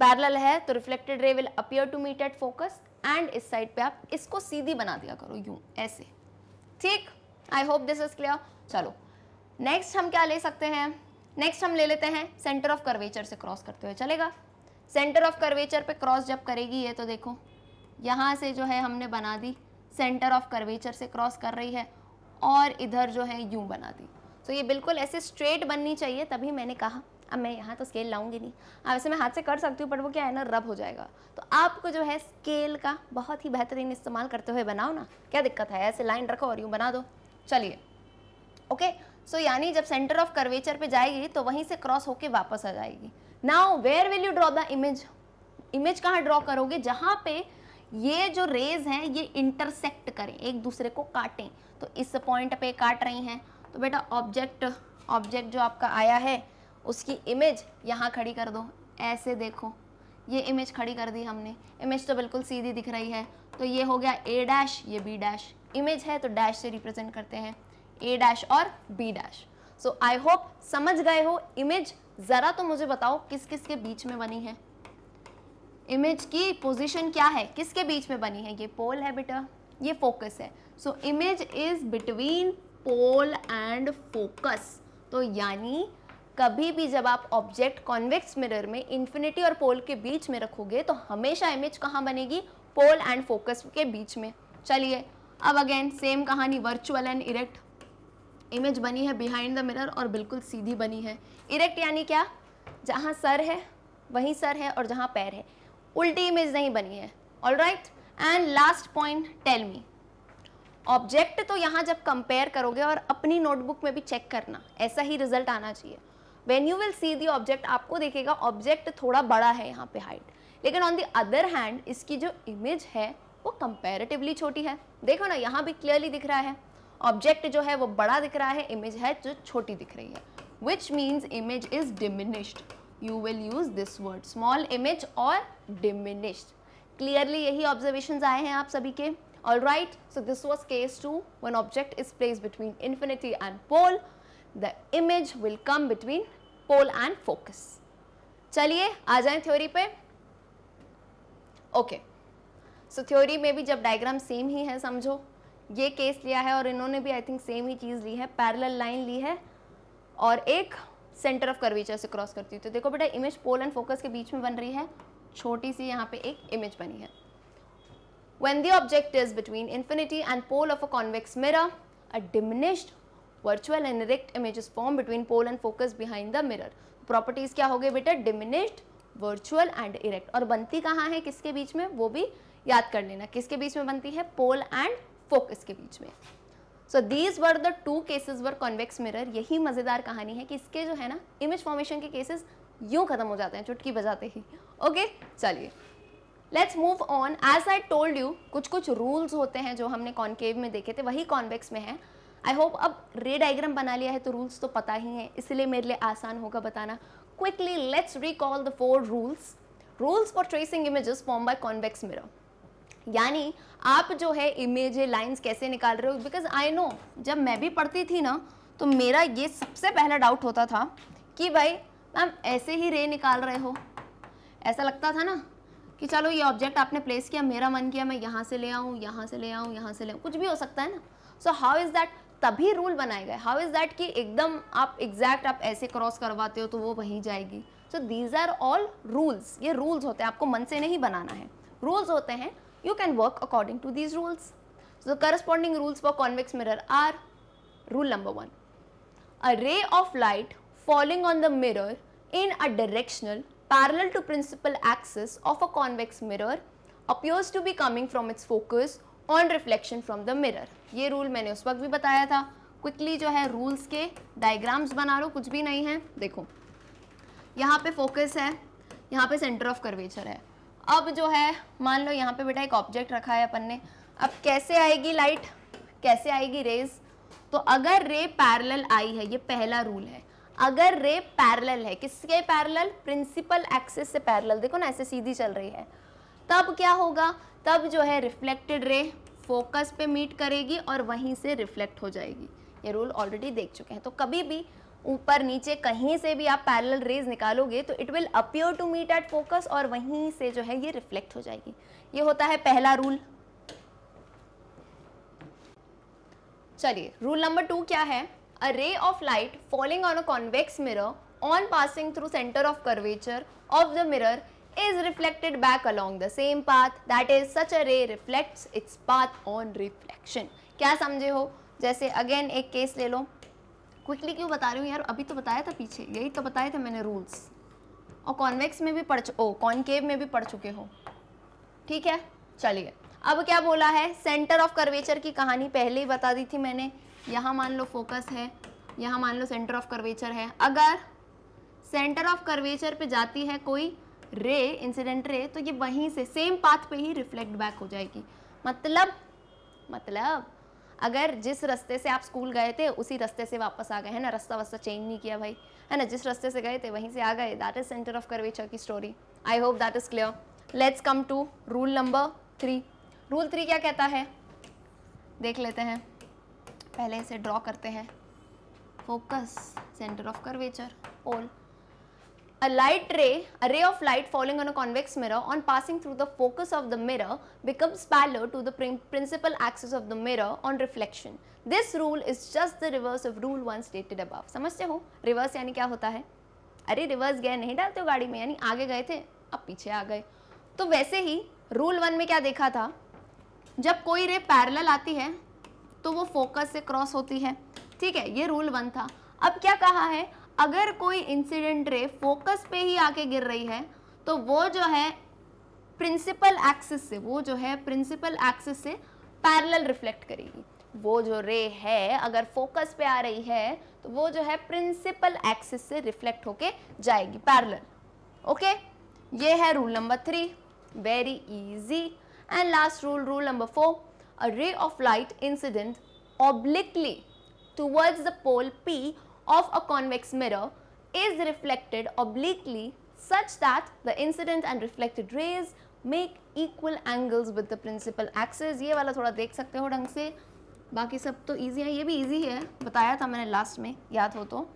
parallel है तो reflected ray will appear to meet at focus and इस साइड पे आप इसको सीधी बना दिया करो यू ऐसे ठीक I hope this is clear चलो नेक्स्ट हम क्या ले सकते हैं नेक्स्ट हम ले लेते हैं सेंटर ऑफ कर्वेचर से क्रॉस करते हुए चलेगा सेंटर ऑफ कर्वेचर पे क्रॉस जब करेगी ये तो देखो यहाँ से जो है हमने बना दी सेंटर ऑफ कर्वेचर से क्रॉस कर रही है और इधर जो है यूं बना दी तो ये बिल्कुल ऐसे स्ट्रेट बननी चाहिए तभी मैंने कहा अब मैं यहाँ तो स्केल लाऊंगी नहीं अब वैसे मैं हाथ से कर सकती हूँ पर वो क्या है ना रब हो जाएगा तो आपको जो है स्केल का बहुत ही बेहतरीन इस्तेमाल करते हुए बनाओ ना क्या दिक्कत है ऐसे लाइन रखो और यूँ बना दो चलिए ओके सो यानी जब सेंटर ऑफ कर्वेचर पर जाएगी तो वहीं से क्रॉस होके वापस आ जाएगी now where will you draw the image image कहाँ ड्रॉ करोगे जहाँ पे ये जो रेज हैं ये इंटरसेक्ट करें एक दूसरे को काटें तो इस पॉइंट पे काट रही हैं तो बेटा ऑब्जेक्ट ऑब्जेक्ट जो आपका आया है उसकी इमेज यहाँ खड़ी कर दो ऐसे देखो ये इमेज खड़ी कर दी हमने इमेज तो बिल्कुल सीधी दिख रही है तो ये हो गया ए डैश ये बी डैश इमेज है तो डैश से रिप्रेजेंट करते हैं ए डैश और B dash so I hope समझ गए हो इमेज ज़रा तो मुझे बताओ किस किस के बीच में बनी है इमेज की पोजीशन क्या है किसके बीच में बनी है ये पोल है बेटा ये फोकस है so image is between pole and focus तो यानी कभी भी जब आप ऑब्जेक्ट कॉन्वेक्स मिरर में इन्फिनिटी और पोल के बीच में रखोगे तो हमेशा इमेज कहाँ बनेगी पोल एंड फोकस के बीच में चलिए अब अगेन सेम कहानी वर्चुअल एंड इरेक्ट इमेज बनी है बिहाइंड द मिरर और बिल्कुल सीधी बनी है इरेक्ट यानी क्या जहाँ सर है वहीं सर है और जहाँ पैर है उल्टी इमेज नहीं बनी है all right and last point tell me object तो यहाँ जब कंपेयर करोगे और अपनी नोटबुक में भी चेक करना ऐसा ही रिजल्ट आना चाहिए when you will see the object आपको देखेगा ऑब्जेक्ट थोड़ा बड़ा है यहाँ पे हाइट लेकिन ऑन दी अदर हैंड इसकी जो इमेज है वो कंपेरेटिवली छोटी है देखो ना यहाँ भी क्लियरली दिख रहा है ऑब्जेक्ट जो है वो बड़ा दिख रहा है इमेज है जो छोटी दिख रही है which means image is diminished you will use this word small image और डिमिनिश्ड क्लियरली यही ऑब्जर्वेशन आए हैं आप सभी के all right so this was case two one object is place between infinity and pole the image will come between pole and focus चलिए आ जाए थ्योरी पे ओके सो थ्योरी में भी जब डायग्राम सेम ही है समझो ये केस लिया है और इन्होंने भी आई थिंक सेम ही चीज़ ली है पैरेलल लाइन ली है और एक सेंटर ऑफ कर्वेचर से क्रॉस करती हुई तो देखो बेटा इमेज पोल एंड फोकस के बीच में बन रही है छोटी सी यहाँ पे एक इमेज बनी है when the object is between infinity and pole of a convex mirror a diminished virtual and erect image form between pole and focus behind the mirror properties क्या हो गए बेटा डिमिनिश्ड वर्चुअल एंड इरेक्ट और बनती कहाँ है किसके बीच में वो भी याद कर लेना किसके बीच में बनती है पोल एंड फोकस के बीच में so these were the two cases were convex mirror यही मज़ेदार कहानी है कि इसके जो है ना इमेज फॉर्मेशन के केसेस यूं खत्म हो जाते हैं चुटकी बजाते ही ओके चलिए let's move on as I told you कुछ कुछ रूल्स होते हैं जो हमने कॉन्केव में देखे थे वही कॉन्वेक्स में है आई होप अब रे डायग्राम बना लिया है तो रूल्स तो पता ही हैं इसलिए मेरे लिए आसान होगा बताना quickly let's recall the four rules rules for tracing images form by convex mirror यानी आप जो है इमेज लाइंस कैसे निकाल रहे हो बिकॉज आई नो जब मैं भी पढ़ती थी ना तो मेरा ये सबसे पहला डाउट होता था कि भाई मैम ऐसे ही रे निकाल रहे हो ऐसा लगता था ना कि चलो ये ऑब्जेक्ट आपने प्लेस किया मेरा मन किया मैं यहाँ से ले आऊँ यहाँ से ले आऊँ यहाँ से ले आऊँ कुछ भी हो सकता है ना सो हाउ इज़ दैट तभी रूल बनाए गए हाउ इज़ दैट कि एकदम आप एग्जैक्ट आप ऐसे क्रॉस करवाते हो तो वो वहीं जाएगी so these are all rules ये रूल्स होते हैं आपको मन से नहीं बनाना है रूल्स होते हैं you can work according to these rules so corresponding rules for convex mirror are rule number one a ray of light falling on the mirror in a directional parallel to principal axis of a convex mirror appears to be coming from its focus on reflection from the mirror ये रूल मैंने उस वक्त भी बताया था क्विकली जो है रूल्स के डायग्राम्स बना लो कुछ भी नहीं है देखो यहाँ पे फोकस है यहाँ पे सेंटर ऑफ कर्वेचर है अब जो है मान लो यहाँ पे बेटा एक ऑब्जेक्ट रखा है अपन ने अब कैसे आएगी लाइट कैसे आएगी रेज तो अगर रे पैरेलल आई है ये पहला रूल है अगर रे पैरेलल है किसके पैरेलल प्रिंसिपल एक्सिस से पैरेलल देखो ना ऐसे सीधी चल रही है तब क्या होगा तब जो है रिफ्लेक्टेड रे फोकस पे मीट करेगी और वहीं से रिफ्लेक्ट हो जाएगी ये रूल ऑलरेडी देख चुके हैं तो कभी भी ऊपर नीचे कहीं से भी आप पैरेलल रेज निकालोगे तो it will appear to meet at focus और वहीं से जो है ये रिफ्लेक्ट हो जाएगी ये होता है पहला रूल चलिए रूल नंबर टू क्या है a ray of light falling on a convex mirror on passing through centre of curvature of the mirror is reflected back along the same path that is such a ray reflects its path on reflection क्या समझे हो जैसे अगेन एक केस ले लो क्विकली क्यों बता रही हूँ यार अभी तो बताया था पीछे यही तो बताए थे मैंने रूल्स और कॉन्वेक्स में भी पढ़ ओ कॉन्केव में भी पढ़ चुके हो ठीक है चलिए अब क्या बोला है सेंटर ऑफ कर्वेचर की कहानी पहले ही बता दी थी मैंने यहाँ मान लो फोकस है यहाँ मान लो सेंटर ऑफ कर्वेचर है अगर सेंटर ऑफ कर्वेचर पे जाती है कोई रे इंसिडेंट रे तो ये वहीं से सेम पाथ पे ही रिफ्लेक्ट बैक हो जाएगी मतलब मतलब अगर जिस रास्ते से आप स्कूल गए थे उसी रास्ते से वापस आ गए है ना रास्ता वास्ता चेंज नहीं किया भाई है ना जिस रास्ते से गए थे वहीं से आ गए that is centre of curvature की story I hope that is clear let's come to rule number three rule three क्या कहता है देख लेते हैं पहले इसे ड्रॉ करते हैं focus centre of curvature pole A light ray, a ray of light falling on a convex mirror on passing through the focus of the mirror becomes parallel to the principal axis of the mirror on reflection. This rule is just the reverse of rule one stated above. समझते हो reverse यानी क्या होता है अरे reverse गए नहीं डालते हो गाड़ी में यानी आगे गए थे अब पीछे आ गए तो वैसे ही रूल वन में क्या देखा था जब कोई रे पैरेलल आती है तो वो फोकस से क्रॉस होती है ठीक है ये रूल वन था अब क्या कहा है अगर कोई इंसिडेंट रे फोकस पे ही आके गिर रही है तो वो जो है प्रिंसिपल एक्सिस से वो जो है प्रिंसिपल एक्सिस से पैरेलल रिफ्लेक्ट करेगी वो जो रे है अगर फोकस पे आ रही है तो वो जो है प्रिंसिपल एक्सिस से रिफ्लेक्ट होके जाएगी पैरेलल ओके ये है rule number three very easy and last rule rule number four a ray of light incident obliquely towards the pole P of a convex mirror is reflected obliquely such that the incident and reflected rays make equal angles with the principal axis. ये वाला थोड़ा देख सकते हो ढंग से बाकी सब तो ईजी है ये भी ईजी है बताया था मैंने लास्ट में याद हो तो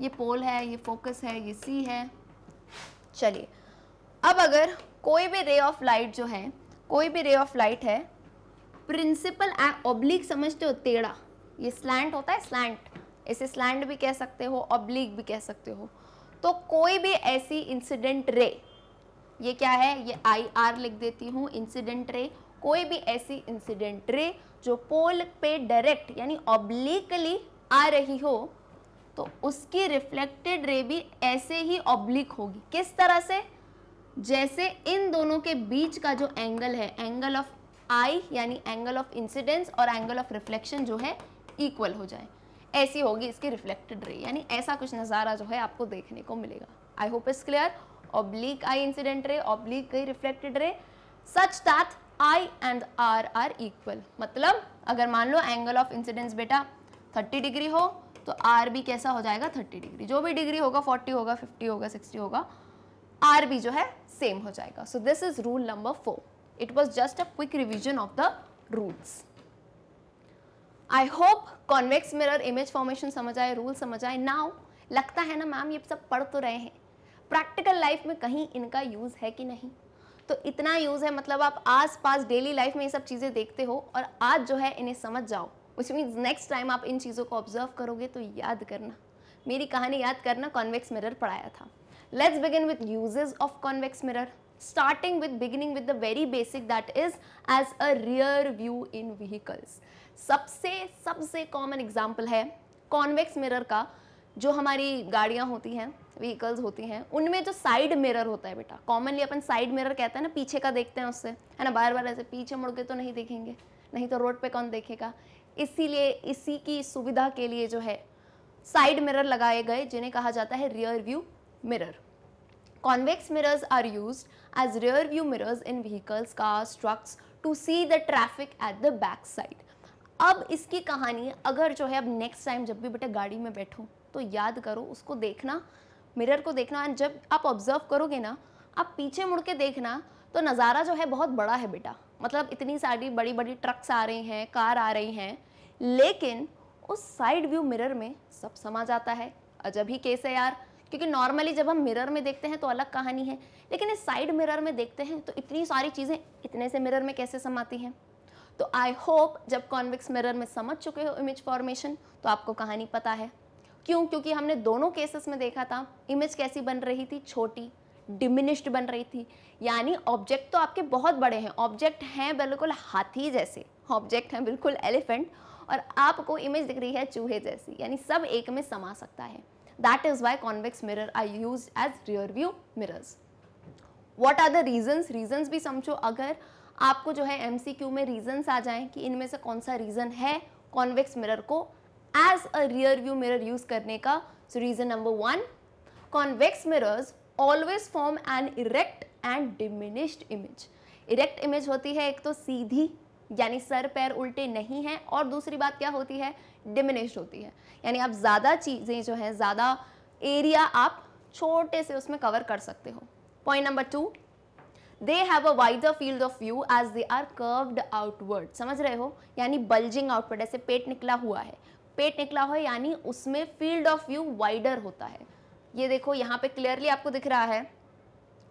ये पोल है ये फोकस है ये सी है चलिए अब अगर कोई भी रे ऑफ लाइट जो है कोई भी रे ऑफ लाइट है प्रिंसिपल ऑब्लिक समझते हो टेढ़ा ये स्लैंट होता है स्लैंट इसे स्लैंड भी कह सकते हो ऑब्लिक भी कह सकते हो तो कोई भी ऐसी इंसिडेंट रे ये क्या है ये आई आर लिख देती हूँ इंसिडेंट रे कोई भी ऐसी इंसिडेंट रे जो पोल पे डायरेक्ट यानी ऑब्लिकली आ रही हो तो उसकी रिफ्लेक्टेड रे भी ऐसे ही ऑब्लिक होगी किस तरह से जैसे इन दोनों के बीच का जो एंगल है एंगल ऑफ आई यानी एंगल ऑफ इंसिडेंस और एंगल ऑफ रिफ्लेक्शन जो है इक्वल हो जाए ऐसी होगी इसकी रिफ्लेक्टेड रही यानी ऐसा कुछ नज़ारा जो है आपको देखने को मिलेगा I hope is clear oblique I incident ray oblique गई reflected ray such that I and R R equal मतलब अगर मान लो एंगल ऑफ इंसिडेंस बेटा 30 डिग्री हो तो आर भी कैसा हो जाएगा 30 डिग्री जो भी डिग्री होगा 40 होगा 50 होगा 60 होगा आर भी जो है सेम हो जाएगा so this is rule number four it was just a quick revision of the rules I hope convex mirror image formation समझ आए रूल समझ आए नाउ लगता है ना मैम ये सब पढ़ तो रहे हैं प्रैक्टिकल लाइफ में कहीं इनका यूज़ है कि नहीं तो इतना यूज़ है मतलब आप आस पास डेली लाइफ में ये सब चीज़ें देखते हो और आज जो है इन्हें समझ जाओ विच मीन्स नेक्स्ट टाइम आप इन चीज़ों को ऑब्जर्व करोगे तो याद करना मेरी कहानी याद करना कॉन्वेक्स मिरर पढ़ाया था let's begin with usages of convex mirror starting with beginning with the very basic that is as a rear view in vehicles सबसे सबसे कॉमन एग्जाम्पल है कॉन्वेक्स मिरर का जो हमारी गाड़ियाँ होती हैं व्हीकल्स होती हैं उनमें जो साइड मिरर होता है बेटा कॉमनली अपन साइड मिरर कहते हैं ना पीछे का देखते हैं उससे है ना बार बार ऐसे पीछे मुड़ के तो नहीं देखेंगे नहीं तो रोड पे कौन देखेगा इसीलिए इसी की सुविधा के लिए जो है साइड मिरर लगाए गए जिन्हें कहा जाता है rear view mirror convex mirrors are use as rear view mirrors in vehicles cars trucks to see the traffic at the back side अब इसकी कहानी अगर जो है अब नेक्स्ट टाइम जब भी बेटा गाड़ी में बैठो तो याद करो उसको देखना मिरर को देखना एंड जब आप ऑब्जर्व करोगे ना आप पीछे मुड़ के देखना तो नज़ारा जो है बहुत बड़ा है बेटा मतलब इतनी सारी बड़ी बड़ी ट्रक्स आ रही हैं कार आ रही हैं लेकिन उस साइड व्यू मिरर में सब समा जाता है अजब ही केस है यार क्योंकि नॉर्मली जब हम मिरर में देखते हैं तो अलग कहानी है लेकिन इस साइड मिरर में देखते हैं तो इतनी सारी चीज़ें इतने से मिरर में कैसे समाती हैं तो आई होप जब कॉन्विक्स मिरर में समझ चुके हो इमेज फॉर्मेशन तो आपको कहानी पता है क्यों क्योंकि हमने दोनों केसेस में देखा था इमेज कैसी बन रही थी छोटी डिमिनिश्ड बन रही थी यानी ऑब्जेक्ट तो आपके बहुत बड़े हैं ऑब्जेक्ट हैं बिल्कुल हाथी जैसे ऑब्जेक्ट हैं बिल्कुल एलिफेंट और आपको इमेज दिख रही है चूहे जैसी यानी सब एक में समा सकता है that is why convex mirror I use as rear view mirrors what are the reasons reasons भी समझो अगर आपको जो है एमसीक्यू में रीजंस आ जाएं कि इनमें से कौन सा रीज़न है कॉन्वेक्स मिरर को as a rear view mirror use करने का so reason number one convex mirrors always form an erect and diminished image erect image होती है एक तो सीधी यानी सर पैर उल्टे नहीं हैं और दूसरी बात क्या होती है डिमिनिश्ड होती है यानी आप ज़्यादा चीज़ें जो हैं ज़्यादा एरिया आप छोटे से उसमें कवर कर सकते हो point number two they have a wider field of view as they are curved outward समझ रहे हो यानी बल्जिंग आउटवर्ड ऐसे पेट निकला हुआ है पेट निकला हो यानी उसमें फील्ड ऑफ व्यू वाइडर होता है ये देखो यहाँ पे क्लियरली आपको दिख रहा है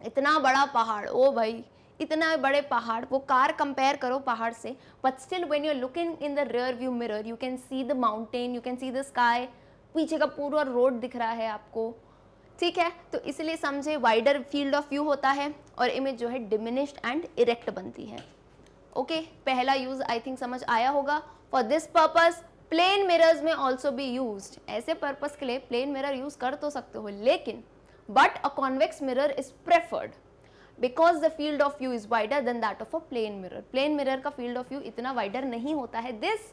इतना बड़ा पहाड़ ओ भाई इतना बड़े पहाड़ वो कार कंपेयर करो पहाड़ से but still when you looking in the rear view mirror you can see the mountain you can see the sky पीछे का पूरा रोड दिख रहा है आपको ठीक है तो इसलिए समझे वाइडर फील्ड ऑफ व्यू होता है और इमेज जो है डिमिनिश्ड एंड इरेक्ट बनती है ओके okay, पहला यूज आई थिंक समझ आया होगा for this purpose plane mirrors में ऑल्सो बी यूज ऐसे पर्पज के लिए प्लेन मिरर यूज कर तो सकते हो लेकिन but a convex mirror is preferred because the field of view is wider than that of a plane mirror plane mirror का फील्ड ऑफ व्यू इतना वाइडर नहीं होता है this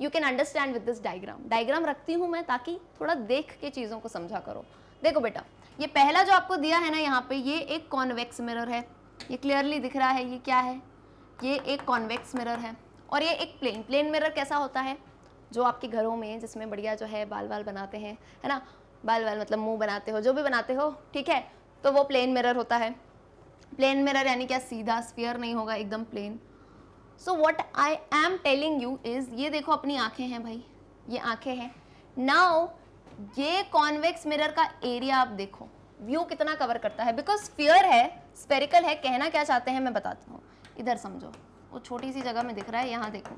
you can understand with this diagram diagram रखती हूँ मैं ताकि थोड़ा देख के चीज़ों को समझा करो देखो बेटा ये पहला जो आपको दिया है ना यहाँ पे ये एक कॉन्वेक्स मिरर है ये क्लियरली दिख रहा है ये क्या है ये एक कॉन्वेक्स मिरर है और ये एक प्लेन प्लेन मिरर कैसा होता है जो आपके घरों में जिसमें बढ़िया जो है बाल बाल बनाते हैं है ना बाल बाल मतलब मुंह बनाते हो जो भी बनाते हो ठीक है तो वो प्लेन मिरर होता है प्लेन मिरर यानी क्या सीधा स्पीयर नहीं होगा एकदम plane so what I am telling you is ये देखो अपनी आँखें हैं भाई ये आँखें हैं नाउ ये कॉन्वेक्स मिरर का एरिया आप देखो व्यू कितना कवर करता है बिकॉज फियर है स्पेरिकल है कहना क्या चाहते हैं मैं बताती हूँ इधर समझो वो छोटी सी जगह में दिख रहा है यहाँ देखो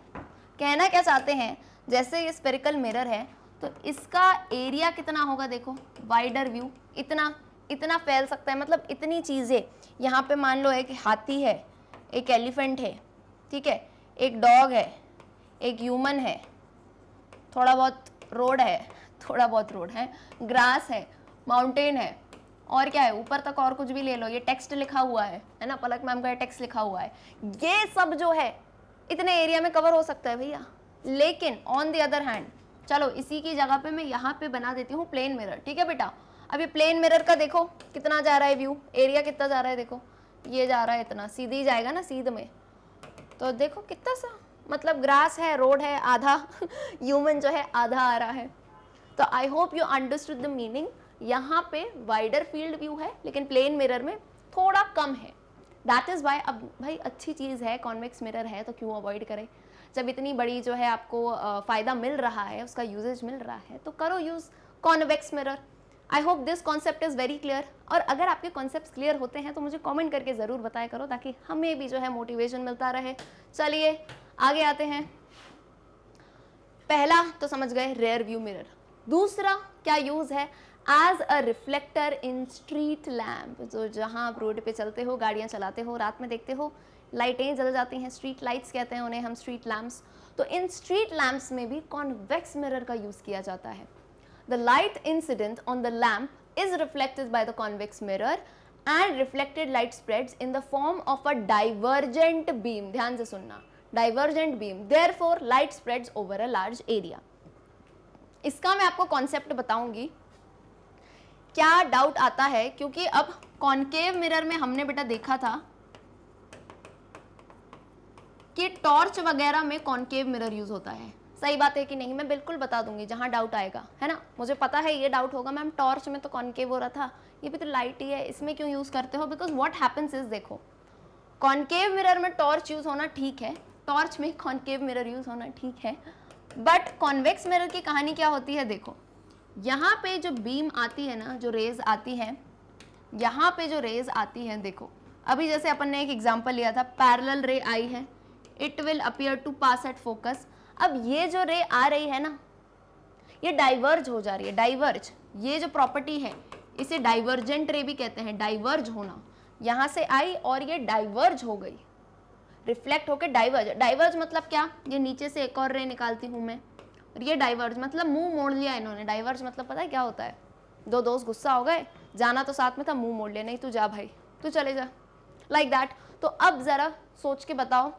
कहना क्या चाहते हैं जैसे ये स्पेरिकल मिरर है तो इसका एरिया कितना होगा देखो वाइडर व्यू इतना इतना फैल सकता है मतलब इतनी चीज़ें यहाँ पे मान लो एक हाथी है एक एलिफेंट है ठीक है एक डॉग है एक ह्यूमन है थोड़ा बहुत रोड है थोड़ा बहुत रोड है ग्रास है माउंटेन है और क्या है ऊपर तक और कुछ भी ले लो ये टेक्स्ट लिखा हुआ है है ना पलक मैम का टेक्स्ट लिखा हुआ है ये सब जो है इतने एरिया में कवर हो सकता है भैया लेकिन ऑन द अदर हैंड चलो इसी की जगह पे मैं यहाँ पे बना देती हूँ प्लेन मिरर ठीक है बेटा अब ये प्लेन मिरर का देखो कितना जा रहा है व्यू एरिया कितना जा रहा है देखो ये जा रहा है इतना सीधे ही जाएगा ना सीध में तो देखो कितना सा मतलब ग्रास है रोड है आधा ह्यूमन जो है आधा आ रहा है तो I hope you understood the meaning यहाँ पे वाइडर फील्ड व्यू है लेकिन प्लेन मिरर में थोड़ा कम है दैट इज़ वाई अब भाई अच्छी चीज़ है कॉन्वेक्स मिरर है तो क्यों अवॉइड करें जब इतनी बड़ी जो है आपको फ़ायदा मिल रहा है उसका यूजेज मिल रहा है तो करो use convex mirror I hope this concept is very clear और अगर आपके कॉन्सेप्ट क्लियर होते हैं तो मुझे कॉमेंट करके ज़रूर बताया करो ताकि हमें भी जो है मोटिवेशन मिलता रहे चलिए आगे आते हैं पहला तो समझ गए रेयर व्यू मिरर दूसरा क्या यूज़ है as a reflector in street lamp जो जहाँ आप रोड पे चलते हो गाड़ियाँ चलाते हो रात में देखते हो लाइटें जल जाती हैं स्ट्रीट लाइट्स कहते हैं उन्हें हम स्ट्रीट लैम्प्स तो इन स्ट्रीट लैम्प्स में भी कॉन्वेक्स मिरर का यूज़ किया जाता है the light incident on the lamp is reflected by the convex mirror and reflected light spreads in the form of a divergent beam ध्यान से सुनना divergent beam therefore light spreads over a large area इसका मैं आपको कॉन्सेप्ट बताऊंगी क्या डाउट आता है क्योंकि अब कॉन्केव मिरर में हमने बेटा देखा था कि टॉर्च वगैरह में कॉन्केव मिरर यूज होता है सही बात है कि नहीं मैं बिल्कुल बता दूंगी जहां डाउट आएगा है ना मुझे पता है ये डाउट होगा मैम टॉर्च में तो कॉन्केव हो रहा था ये भी तो लाइट ही है इसमें क्यों यूज़ करते हो बिकॉज वॉट हैपन्स इज देखो कॉन्केव मिरर में टॉर्च यूज़ होना ठीक है टॉर्च में कॉन्केव मिरर यूज़ होना ठीक है बट कॉन्वेक्स मिरर की कहानी क्या होती है देखो यहाँ पे जो बीम आती है ना जो रेज आती है यहाँ पे जो रेज आती है देखो अभी जैसे अपन ने एक एग्जाम्पल लिया था पैरल रे आई है it will appear to pass at focus अब ये जो रे आ रही है ना ये डाइवर्ज हो जा रही है डाइवर्ज ये जो प्रॉपर्टी है इसे डाइवर्जेंट रे भी कहते हैं डाइवर्ज होना यहाँ से आई और ये डाइवर्ज हो गई रिफ्लेक्ट होकर डाइवर्ज डाइवर्ज मतलब क्या ये नीचे से एक और रे निकालती हूँ मैं और ये डाइवर्ज मतलब मुंह मोड़ लिया इन्होंने डाइवर्ज मतलब पता है क्या होता है दो दोस्त गुस्सा हो गए जाना तो साथ में था मुंह मोड़ लिया नहीं तू जा भाई तू चले जा लाइक like दैट तो अब ज़रा सोच के बताओ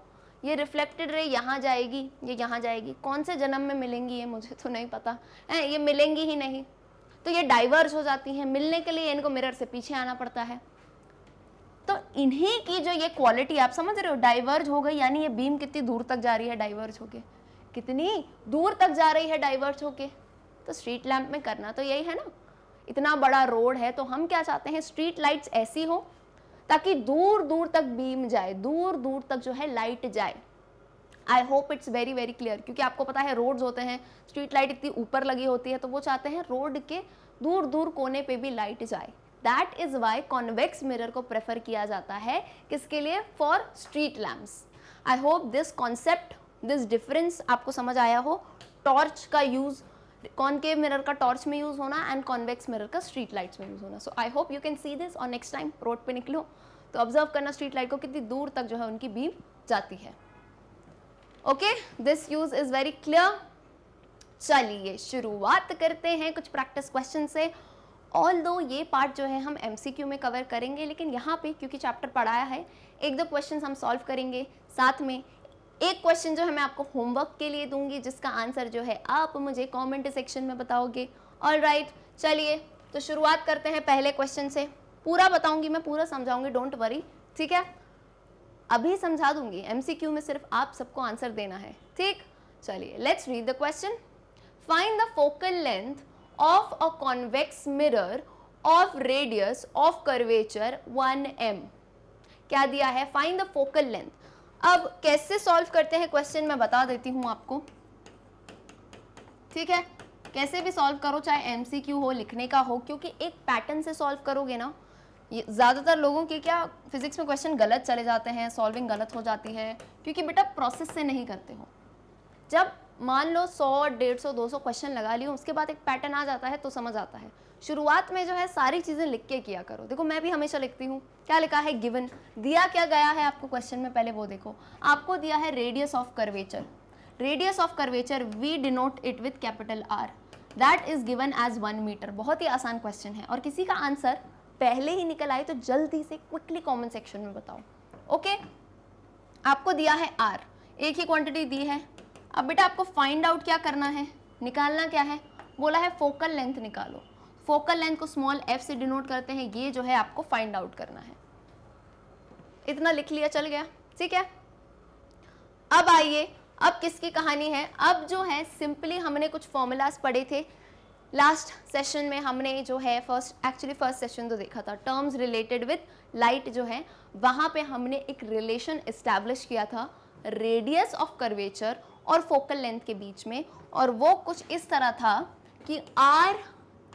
ये रिफ्लेक्टेड रे यहाँ जाएगी ये यहाँ जाएगी कौन से जन्म में मिलेंगी ये मुझे तो नहीं पता है ये मिलेंगी ही नहीं तो ये डाइवर्स हो जाती हैं मिलने के लिए इनको मिरर से पीछे आना पड़ता है तो इन्हीं की जो ये क्वालिटी आप समझ रहे हो डाइवर्ज हो गई यानी ये बीम कितनी दूर तक जा रही है डाइवर्ज होके कितनी दूर तक जा रही है डाइवर्ज होके तो स्ट्रीट लैम्प में करना तो यही है ना इतना बड़ा रोड है तो हम क्या चाहते हैं स्ट्रीट लाइट्स ऐसी हो ताकि दूर दूर तक बीम जाए दूर दूर तक जो है लाइट जाए I hope it's very very clear क्योंकि आपको पता है रोड्स होते हैं स्ट्रीट लाइट इतनी ऊपर लगी होती है तो वो चाहते हैं रोड के दूर दूर कोने पे भी लाइट जाए that is why convex mirror को प्रेफर किया जाता है किसके लिए for street lamps I hope this concept this difference आपको समझ आया हो टॉर्च का यूज़ कॉनकेव मिरर का टॉर्च में यूज़ होना एंड कॉन्वेक्स मिरर का स्ट्रीट लाइट्स में यूज़ होना so I hope you can see this और नेक्स्ट टाइम रोड पे निकलो तो ऑब्जर्व करना स्ट्रीट लाइट को कितनी दूर तक जो है उनकी बीम जाती है okay this use is very clear चलिए शुरुआत करते हैं कुछ प्रैक्टिस क्वेश्चन से ऑल दो ये पार्ट जो है हम एम में कवर करेंगे लेकिन यहाँ पे क्योंकि चैप्टर पढ़ाया है एक दो क्वेश्चन हम सॉल्व करेंगे साथ में एक क्वेश्चन जो है मैं आपको होमवर्क के लिए दूंगी जिसका आंसर जो है आप मुझे कमेंट सेक्शन में बताओगे ऑल राइट चलिए तो शुरुआत करते हैं पहले क्वेश्चन से पूरा बताऊंगी मैं पूरा समझाऊंगी डोंट वरी ठीक है अभी समझा दूंगी क्यू में सिर्फ आप सबको आंसर देना है ठीक चलिए let's read the question find the focal length of a convex mirror of radius of curvature 1m क्या दिया है फाइंड द फोकल लेंथ अब कैसे सॉल्व करते हैं क्वेश्चन मैं बता देती हूँ आपको ठीक है कैसे भी सॉल्व करो चाहे एमसीक्यू हो लिखने का हो क्योंकि एक पैटर्न से सॉल्व करोगे ना ज़्यादातर लोगों के क्या फिजिक्स में क्वेश्चन गलत चले जाते हैं सॉल्विंग गलत हो जाती है क्योंकि बेटा प्रोसेस से नहीं करते हो जब मान लो सौ डेढ़ सौ दो सौ क्वेश्चन लगा लियो उसके बाद एक पैटर्न आ जाता है तो समझ आता है शुरुआत में जो है सारी चीज़ें लिख के किया करो देखो मैं भी हमेशा लिखती हूँ क्या लिखा है गिवन दिया क्या गया है आपको क्वेश्चन में पहले वो देखो आपको दिया है radius of curvature radius of curvature we denote it with capital R that is given as one metre बहुत ही आसान क्वेश्चन है और किसी का आंसर पहले ही निकल आए तो जल्दी से क्विकली कॉमेंट सेक्शन में बताओ ओके okay? आपको दिया है आर एक ही क्वांटिटी दी है अब बेटा आपको फाइंड आउट क्या करना है निकालना क्या है बोला है फोकल लेंथ निकालो फोकल लेंथ को स्मॉल एफ से डिनोट करते हैं ये जो है आपको फाइंड आउट करना है इतना लिख लिया चल गया ठीक है अब आइए अब किसकी कहानी है अब जो है सिंपली हमने कुछ फॉर्मूलाज पढ़े थे लास्ट सेशन में हमने जो है फर्स्ट एक्चुअली फर्स्ट सेशन तो देखा था टर्म्स रिलेटेड विथ लाइट जो है वहाँ पे हमने एक रिलेशन इस्टेब्लिश किया था रेडियस ऑफ कर्वेचर और फोकल लेंथ के बीच में और वो कुछ इस तरह था कि R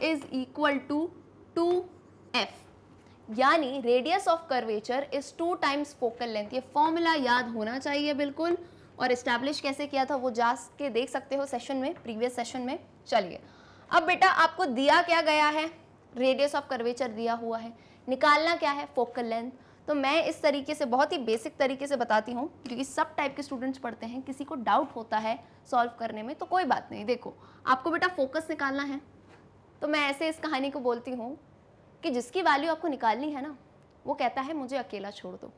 is equal to two F यानी radius of curvature is two times focal length ये फॉर्मूला याद होना चाहिए बिल्कुल और इस्टेब्लिश कैसे किया था वो जा के देख सकते हो सेशन में प्रीवियस सेशन में चलिए अब बेटा आपको दिया क्या गया है रेडियस ऑफ कर्वेचर दिया हुआ है निकालना क्या है फोकल लेंथ तो मैं इस तरीके से बहुत ही बेसिक तरीके से बताती हूँ क्योंकि सब टाइप के स्टूडेंट्स पढ़ते हैं किसी को डाउट होता है सॉल्व करने में तो कोई बात नहीं देखो आपको बेटा फोकस निकालना है तो मैं ऐसे इस कहानी को बोलती हूँ कि जिसकी वैल्यू आपको निकालनी है ना वो कहता है मुझे अकेला छोड़ दो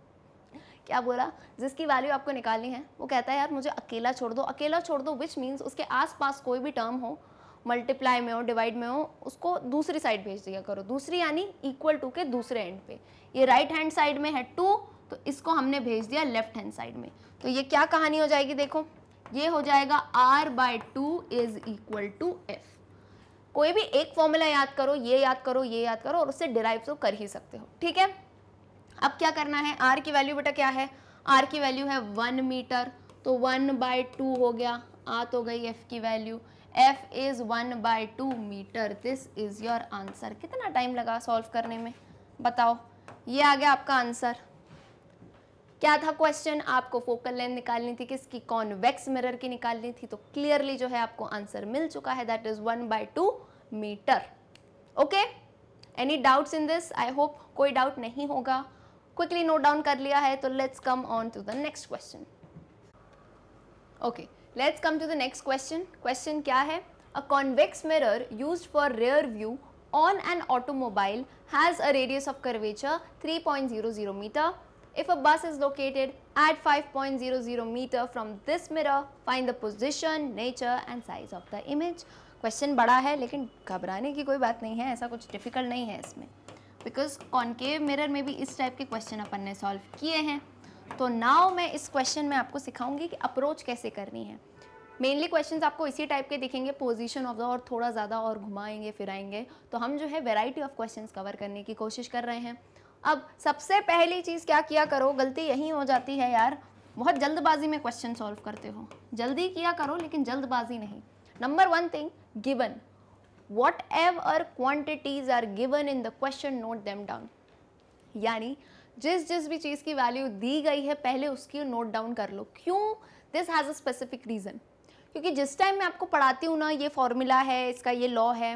क्या बोला जिसकी वैल्यू आपको निकालनी है वो कहता है यार मुझे अकेला छोड़ दो अकेला छोड़ दो विच मीन्स उसके आसपास कोई भी टर्म हो मल्टीप्लाई में हो डिवाइड में हो उसको दूसरी साइड भेज दिया करो दूसरी यानी इक्वल टू के दूसरे एंड पे ये राइट हैंड साइड में है टू तो इसको हमने भेज दिया लेफ्ट हैंड साइड में तो ये क्या कहानी हो जाएगी देखो ये हो जाएगा R by two is equal to F कोई भी एक फॉर्मूला याद करो ये याद करो ये याद करो और उससे डिराइव तो कर ही सकते हो ठीक है अब क्या करना है आर की वैल्यू बेटा क्या है आर की वैल्यू है वन मीटर तो वन बाय टू हो गया आ हो गई एफ की value F is one by two metre this is your answer कितना टाइम लगा सॉल्व करने में बताओ ये आ गया आपका आंसर क्या था क्वेश्चन आपको फोकल लेंथ निकालनी थी किसकी कॉन्वेक्स मिरर की निकालनी थी तो क्लियरली जो है आपको आंसर मिल चुका है that is one by two metre okay any doubts in this I hope कोई डाउट नहीं होगा क्विकली नोट डाउन कर लिया है तो let's come on to the next question okay let's come to the next question question क्या है a convex mirror used for rear view on an automobile has a radius of curvature three point zero zero metre if a bus is located eight five point zero zero metre from this mirror find the position nature and size of the image question बड़ा है लेकिन घबराने की कोई बात नहीं है ऐसा कुछ डिफिकल्ट नहीं है इसमें बिकॉज कॉन्केव मिरर में भी इस टाइप के क्वेश्चन अपन ने सॉल्व किए हैं तो नाव मैं इस क्वेश्चन में आपको सिखाऊंगी कि अप्रोच कैसे करनी है मेनली क्वेश्चंस आपको इसी टाइप के दिखेंगे पोजीशन ऑफ द और थोड़ा ज़्यादा और घुमाएंगे फिराएंगे तो हम जो है वेराइटी ऑफ क्वेश्चंस कवर करने की कोशिश कर रहे हैं अब सबसे पहली चीज़ क्या किया करो गलती यही हो जाती है यार बहुत जल्दबाजी में क्वेश्चन सॉल्व करते हो जल्दी किया करो लेकिन जल्दबाजी नहीं number one thing given whatever quantities are given in the question note them down यानी जिस जिस भी चीज़ की वैल्यू दी गई है पहले उसकी नोट डाउन कर लो क्यों this has a specific reason क्योंकि जिस टाइम मैं आपको पढ़ाती हूँ ना ये फॉर्मूला है इसका ये लॉ है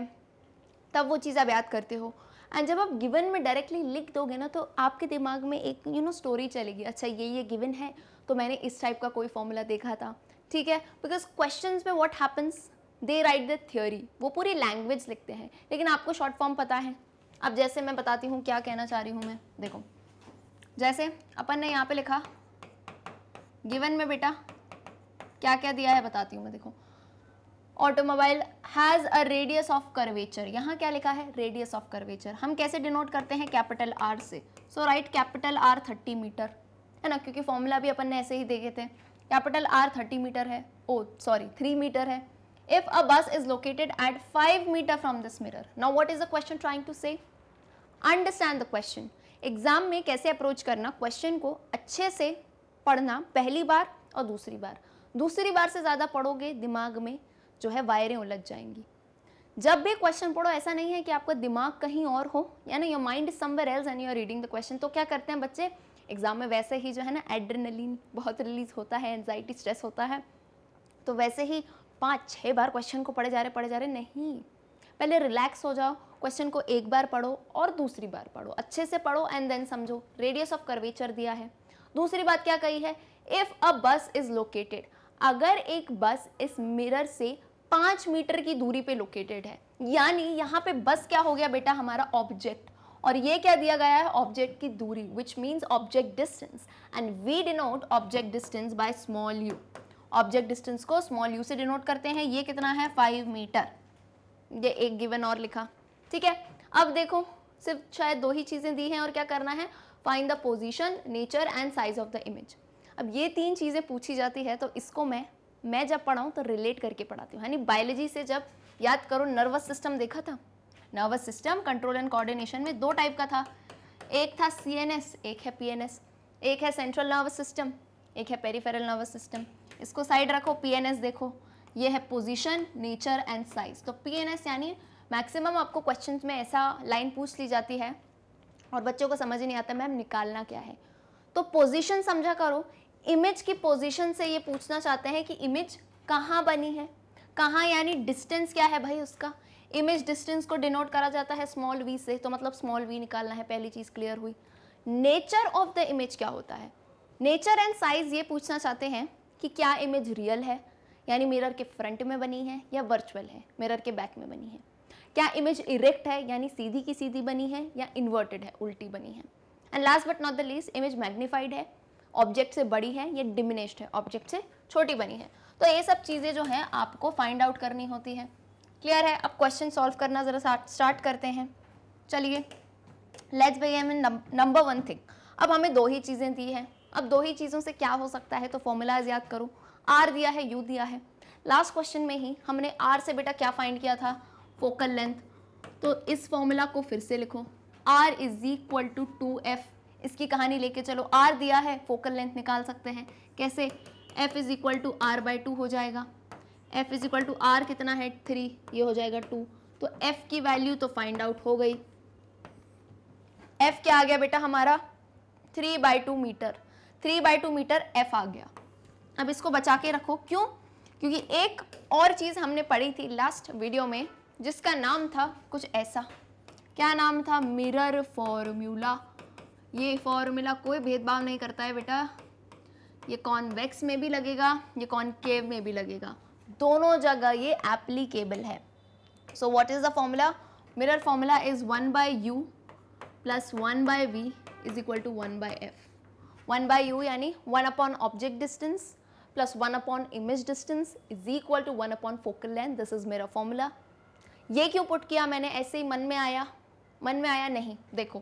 तब वो चीज़ आप याद करते हो एंड जब आप गिवन में डायरेक्टली लिख दोगे ना तो आपके दिमाग में एक यू नो स्टोरी चलेगी अच्छा ये ये गिवन है तो मैंने इस टाइप का कोई फॉर्मूला देखा था ठीक है बिकॉज क्वेश्चन में what happens they write the theory वो पूरी लैंग्वेज लिखते हैं लेकिन आपको शॉर्ट फॉर्म पता है अब जैसे मैं बताती हूँ क्या कहना चाह रही हूँ मैं देखो जैसे अपन ने यहाँ पे लिखा गिवन में बेटा क्या क्या दिया है बताती हूँ मैं देखो automobile has a radius of curvature यहाँ क्या लिखा है रेडियस ऑफ कर्वेचर हम कैसे डिनोट करते हैं कैपिटल आर से so write capital R thirty metre है ना क्योंकि फॉर्मूला भी अपन ने ऐसे ही देखे थे कैपिटल आर थर्टी मीटर है ओ सॉरी थ्री मीटर है if a bus is located at 5 metre from this mirror now what is the question trying to say understand the question exam में कैसे अप्रोच करना क्वेश्चन को अच्छे से पढ़ना पहली बार और दूसरी बार दूसरी बार से ज़्यादा पढ़ोगे दिमाग में जो है वायरें उलझ जाएंगी जब भी क्वेश्चन पढ़ो ऐसा नहीं है कि आपका दिमाग कहीं और हो या ना your mind is somewhere else and you are reading the question तो क्या करते हैं बच्चे एग्जाम में वैसे ही जो है ना एड्रेनलिन बहुत रिलीज होता है एनजाइटी स्ट्रेस होता है तो वैसे ही पाँच छः बार क्वेश्चन को पढ़े जा रहे पढ़े जा रहे नहीं पहले रिलैक्स हो जाओ क्वेश्चन को एक बार पढ़ो और दूसरी बार पढ़ो अच्छे से पढ़ो एंड देन समझो रेडियस ऑफ कर्वेचर दिया है दूसरी बात क्या कही है इफ़ अ बस इज़ लोकेटेड अगर एक बस इस मिरर से पांच मीटर की दूरी पे लोकेटेड है यानी यहाँ पे बस क्या हो गया बेटा हमारा ऑब्जेक्ट और ये क्या दिया गया है ऑब्जेक्ट की दूरी which means object distance and we denote object distance by small U object distance को स्मॉल यू से डिनोट करते हैं ये कितना है फाइव मीटर ये एक गिवन और लिखा ठीक है अब देखो सिर्फ शायद दो ही चीज़ें दी हैं और क्या करना है find the position nature and size of the image अब ये तीन चीज़ें पूछी जाती है तो इसको मैं मैं जब पढ़ाऊँ तो रिलेट करके पढ़ाती हूँ यानी बायोलॉजी से जब याद करो नर्वस सिस्टम देखा था nervous system control and coordination में दो टाइप का था एक था सी एक है पी एक है सेंट्रल नर्वस सिस्टम एक है पेरीफेरल नर्वस सिस्टम इसको साइड रखो पी देखो ये है पोजीशन नेचर एंड साइज तो एस यानी मैक्सिमम आपको क्वेश्चन में ऐसा लाइन पूछ ली जाती है और बच्चों को समझ नहीं आता मैम निकालना क्या है तो पोजिशन समझा करो इमेज की पोजिशन से ये पूछना चाहते हैं कि इमेज कहाँ बनी है कहाँ यानी डिस्टेंस क्या है भाई उसका इमेज डिस्टेंस को डिनोट करा जाता है स्मॉल वी से तो मतलब स्मॉल वी निकालना है पहली चीज़ क्लियर हुई नेचर ऑफ द इमेज क्या होता है नेचर एंड साइज ये पूछना चाहते हैं कि क्या इमेज रियल है यानी मिरर के फ्रंट में बनी है या वर्चुअल है मिरर के बैक में बनी है क्या इमेज इरेक्ट है यानी सीधी की सीधी बनी है या इन्वर्टेड है उल्टी बनी है and last but not the least image magnified है ऑब्जेक्ट से बड़ी है या डिमिनिश्ड है ऑब्जेक्ट से छोटी बनी है तो ये सब चीज़ें जो हैं आपको फाइंड आउट करनी होती है क्लियर है अब क्वेश्चन सॉल्व करना ज़रा स्टार्ट करते हैं चलिए let's begin number one thing अब हमें दो ही चीज़ें दी हैं अब दो ही चीज़ों से क्या हो सकता है तो फॉर्मूलाज याद करूँ आर दिया है यू दिया है लास्ट क्वेश्चन में ही हमने आर से बेटा क्या फाइंड किया था फोकल लेंथ तो इस फॉर्मूला को फिर से लिखो R is equal to two F इसकी कहानी लेके चलो आर दिया है फोकल लेंथ निकाल सकते हैं कैसे F is equal to R by two हो जाएगा F is equal to R कितना है थ्री ये हो जाएगा टू तो एफ की वैल्यू तो फाइंड आउट हो गई एफ क्या आ गया बेटा हमारा three by two metre three by two metre F आ गया अब इसको बचा के रखो क्यों क्योंकि एक और चीज़ हमने पढ़ी थी लास्ट वीडियो में जिसका नाम था कुछ ऐसा क्या नाम था मिरर फॉर्मूला ये फॉर्मूला कोई भेदभाव नहीं करता है बेटा ये कॉन्वेक्स में भी लगेगा ये कॉन्केव में भी लगेगा दोनों जगह ये एप्लीकेबल है so what is the formula mirror formula is one by U plus one by V is equal to one by F one by U यानी one upon object distance plus 1 upon image distance is equal to 1 upon focal length. This is मेरा formula. ये क्यों पुट किया मैंने ऐसे ही मन में आया मन में आया नहीं देखो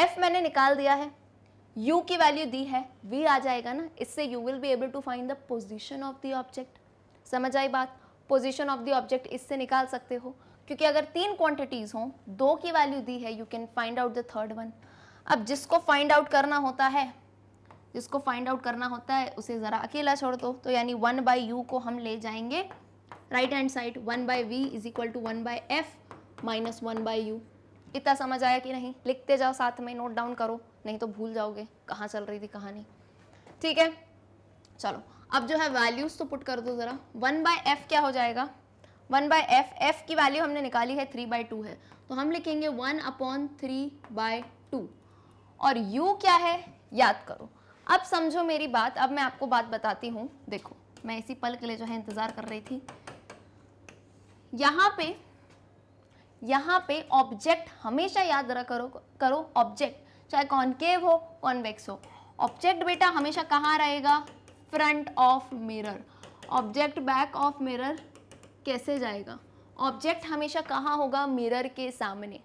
f मैंने निकाल दिया है u की वैल्यू दी है v आ जाएगा ना इससे you will be able to find the position of the object. समझ आई बात पोजिशन ऑफ द ऑब्जेक्ट इससे निकाल सकते हो क्योंकि अगर तीन क्वांटिटीज़ हो दो की वैल्यू दी है you can find out the third one अब जिसको फाइंड आउट करना होता है जिसको फाइंड आउट करना होता है उसे ज़रा अकेला छोड़ दो तो यानी वन बाई यू को हम ले जाएंगे right hand side one by V is equal to one by F minus one by U इतना समझ आया कि नहीं लिखते जाओ साथ में नोट डाउन करो नहीं तो भूल जाओगे कहाँ चल रही थी कहानी ठीक है चलो अब जो है वैल्यूज़ तो पुट कर दो ज़रा वन बाय एफ क्या हो जाएगा वन बाय एफ एफ की वैल्यू हमने निकाली है थ्री बाय टू है तो हम लिखेंगे one upon three by two और यू क्या है याद करो अब समझो मेरी बात अब मैं आपको बात बताती हूँ देखो मैं इसी पल के लिए जो है इंतज़ार कर रही थी यहाँ पे यहाँ पे ऑब्जेक्ट हमेशा याद रख करो करो ऑब्जेक्ट चाहे कॉन्केव हो कॉन्वेक्स हो ऑब्जेक्ट बेटा हमेशा कहाँ रहेगा front of mirror object back of mirror कैसे जाएगा ऑब्जेक्ट हमेशा कहाँ होगा मिरर के सामने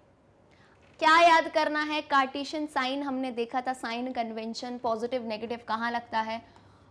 क्या याद करना है कार्टिशन साइन हमने देखा था साइन कन्वेंशन पॉजिटिव नेगेटिव कहाँ लगता है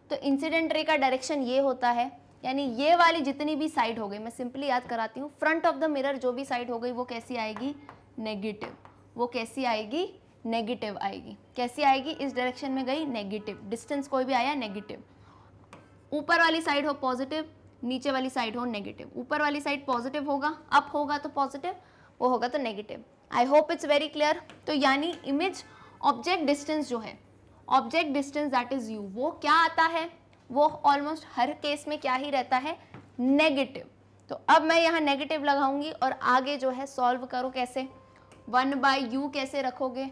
तो इंसिडेंट रे का डायरेक्शन ये होता है यानी ये वाली जितनी भी साइड हो गई मैं सिंपली याद कराती हूँ फ्रंट ऑफ द मिरर जो भी साइड हो गई वो कैसी आएगी नेगेटिव वो कैसी आएगी नेगेटिव आएगी कैसी आएगी इस डायरेक्शन में गई नेगेटिव डिस्टेंस कोई भी आया नेगेटिव ऊपर वाली साइड हो पॉजिटिव नीचे वाली साइड हो नेगेटिव ऊपर वाली साइड पॉजिटिव होगा अप होगा तो पॉजिटिव वो होगा तो negative I hope it's very clear तो यानी इमेज ऑब्जेक्ट डिस्टेंस जो है object distance that is U वो क्या आता है वो ऑलमोस्ट हर केस में क्या ही रहता है नेगेटिव तो अब मैं यहाँ नेगेटिव लगाऊंगी और आगे जो है सॉल्व करो कैसे वन बाई यू कैसे रखोगे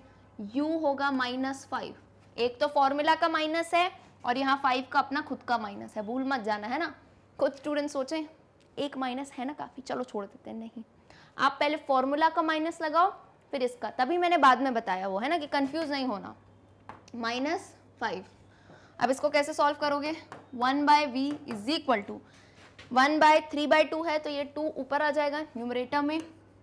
यू होगा माइनस फाइव एक तो फॉर्मूला का माइनस है और यहाँ फाइव का अपना खुद का माइनस है भूल मत जाना है ना खुद स्टूडेंट सोचें एक माइनस है ना काफ़ी चलो छोड़ देते हैं नहीं आप पहले फॉर्मूला का माइनस लगाओ फिर इसका तभी मैंने बाद में बताया वो है ना कि कंफ्यूज नहीं होना माइनस फाइव अब इसको कैसे सॉल्व करोगे one by V is equal to one by three by two है तो ये टू ऊपर आ जाएगा न्यूमरेटर में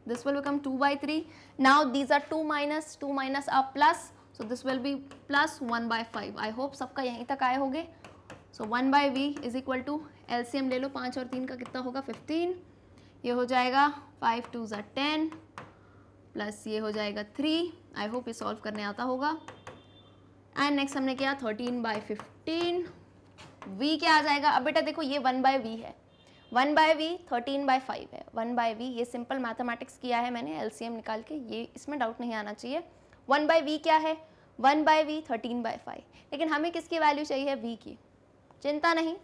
this will become two by three now these are two minus two minus आप plus so this will be plus one by five I hope सबका यहीं तक आए होंगे so one by V is equal to एल ले लो पाँच और तीन का कितना होगा फिफ्टीन ये हो जाएगा फाइव टू ज़ा टेन प्लस ये हो जाएगा थ्री आई होप ये सॉल्व करने आता होगा एंड नेक्स्ट हमने किया थर्टीन बाई फिफ्टीन वी क्या आ जाएगा अब बेटा देखो ये वन बाय वी है one by V thirteen by five है वन बाय वी ये सिंपल मैथमेटिक्स किया है मैंने एलसीएम निकाल के ये इसमें डाउट नहीं आना चाहिए वन बाय वी क्या है one by V thirteen by five लेकिन हमें किसकी वैल्यू चाहिए वी की चिंता नहीं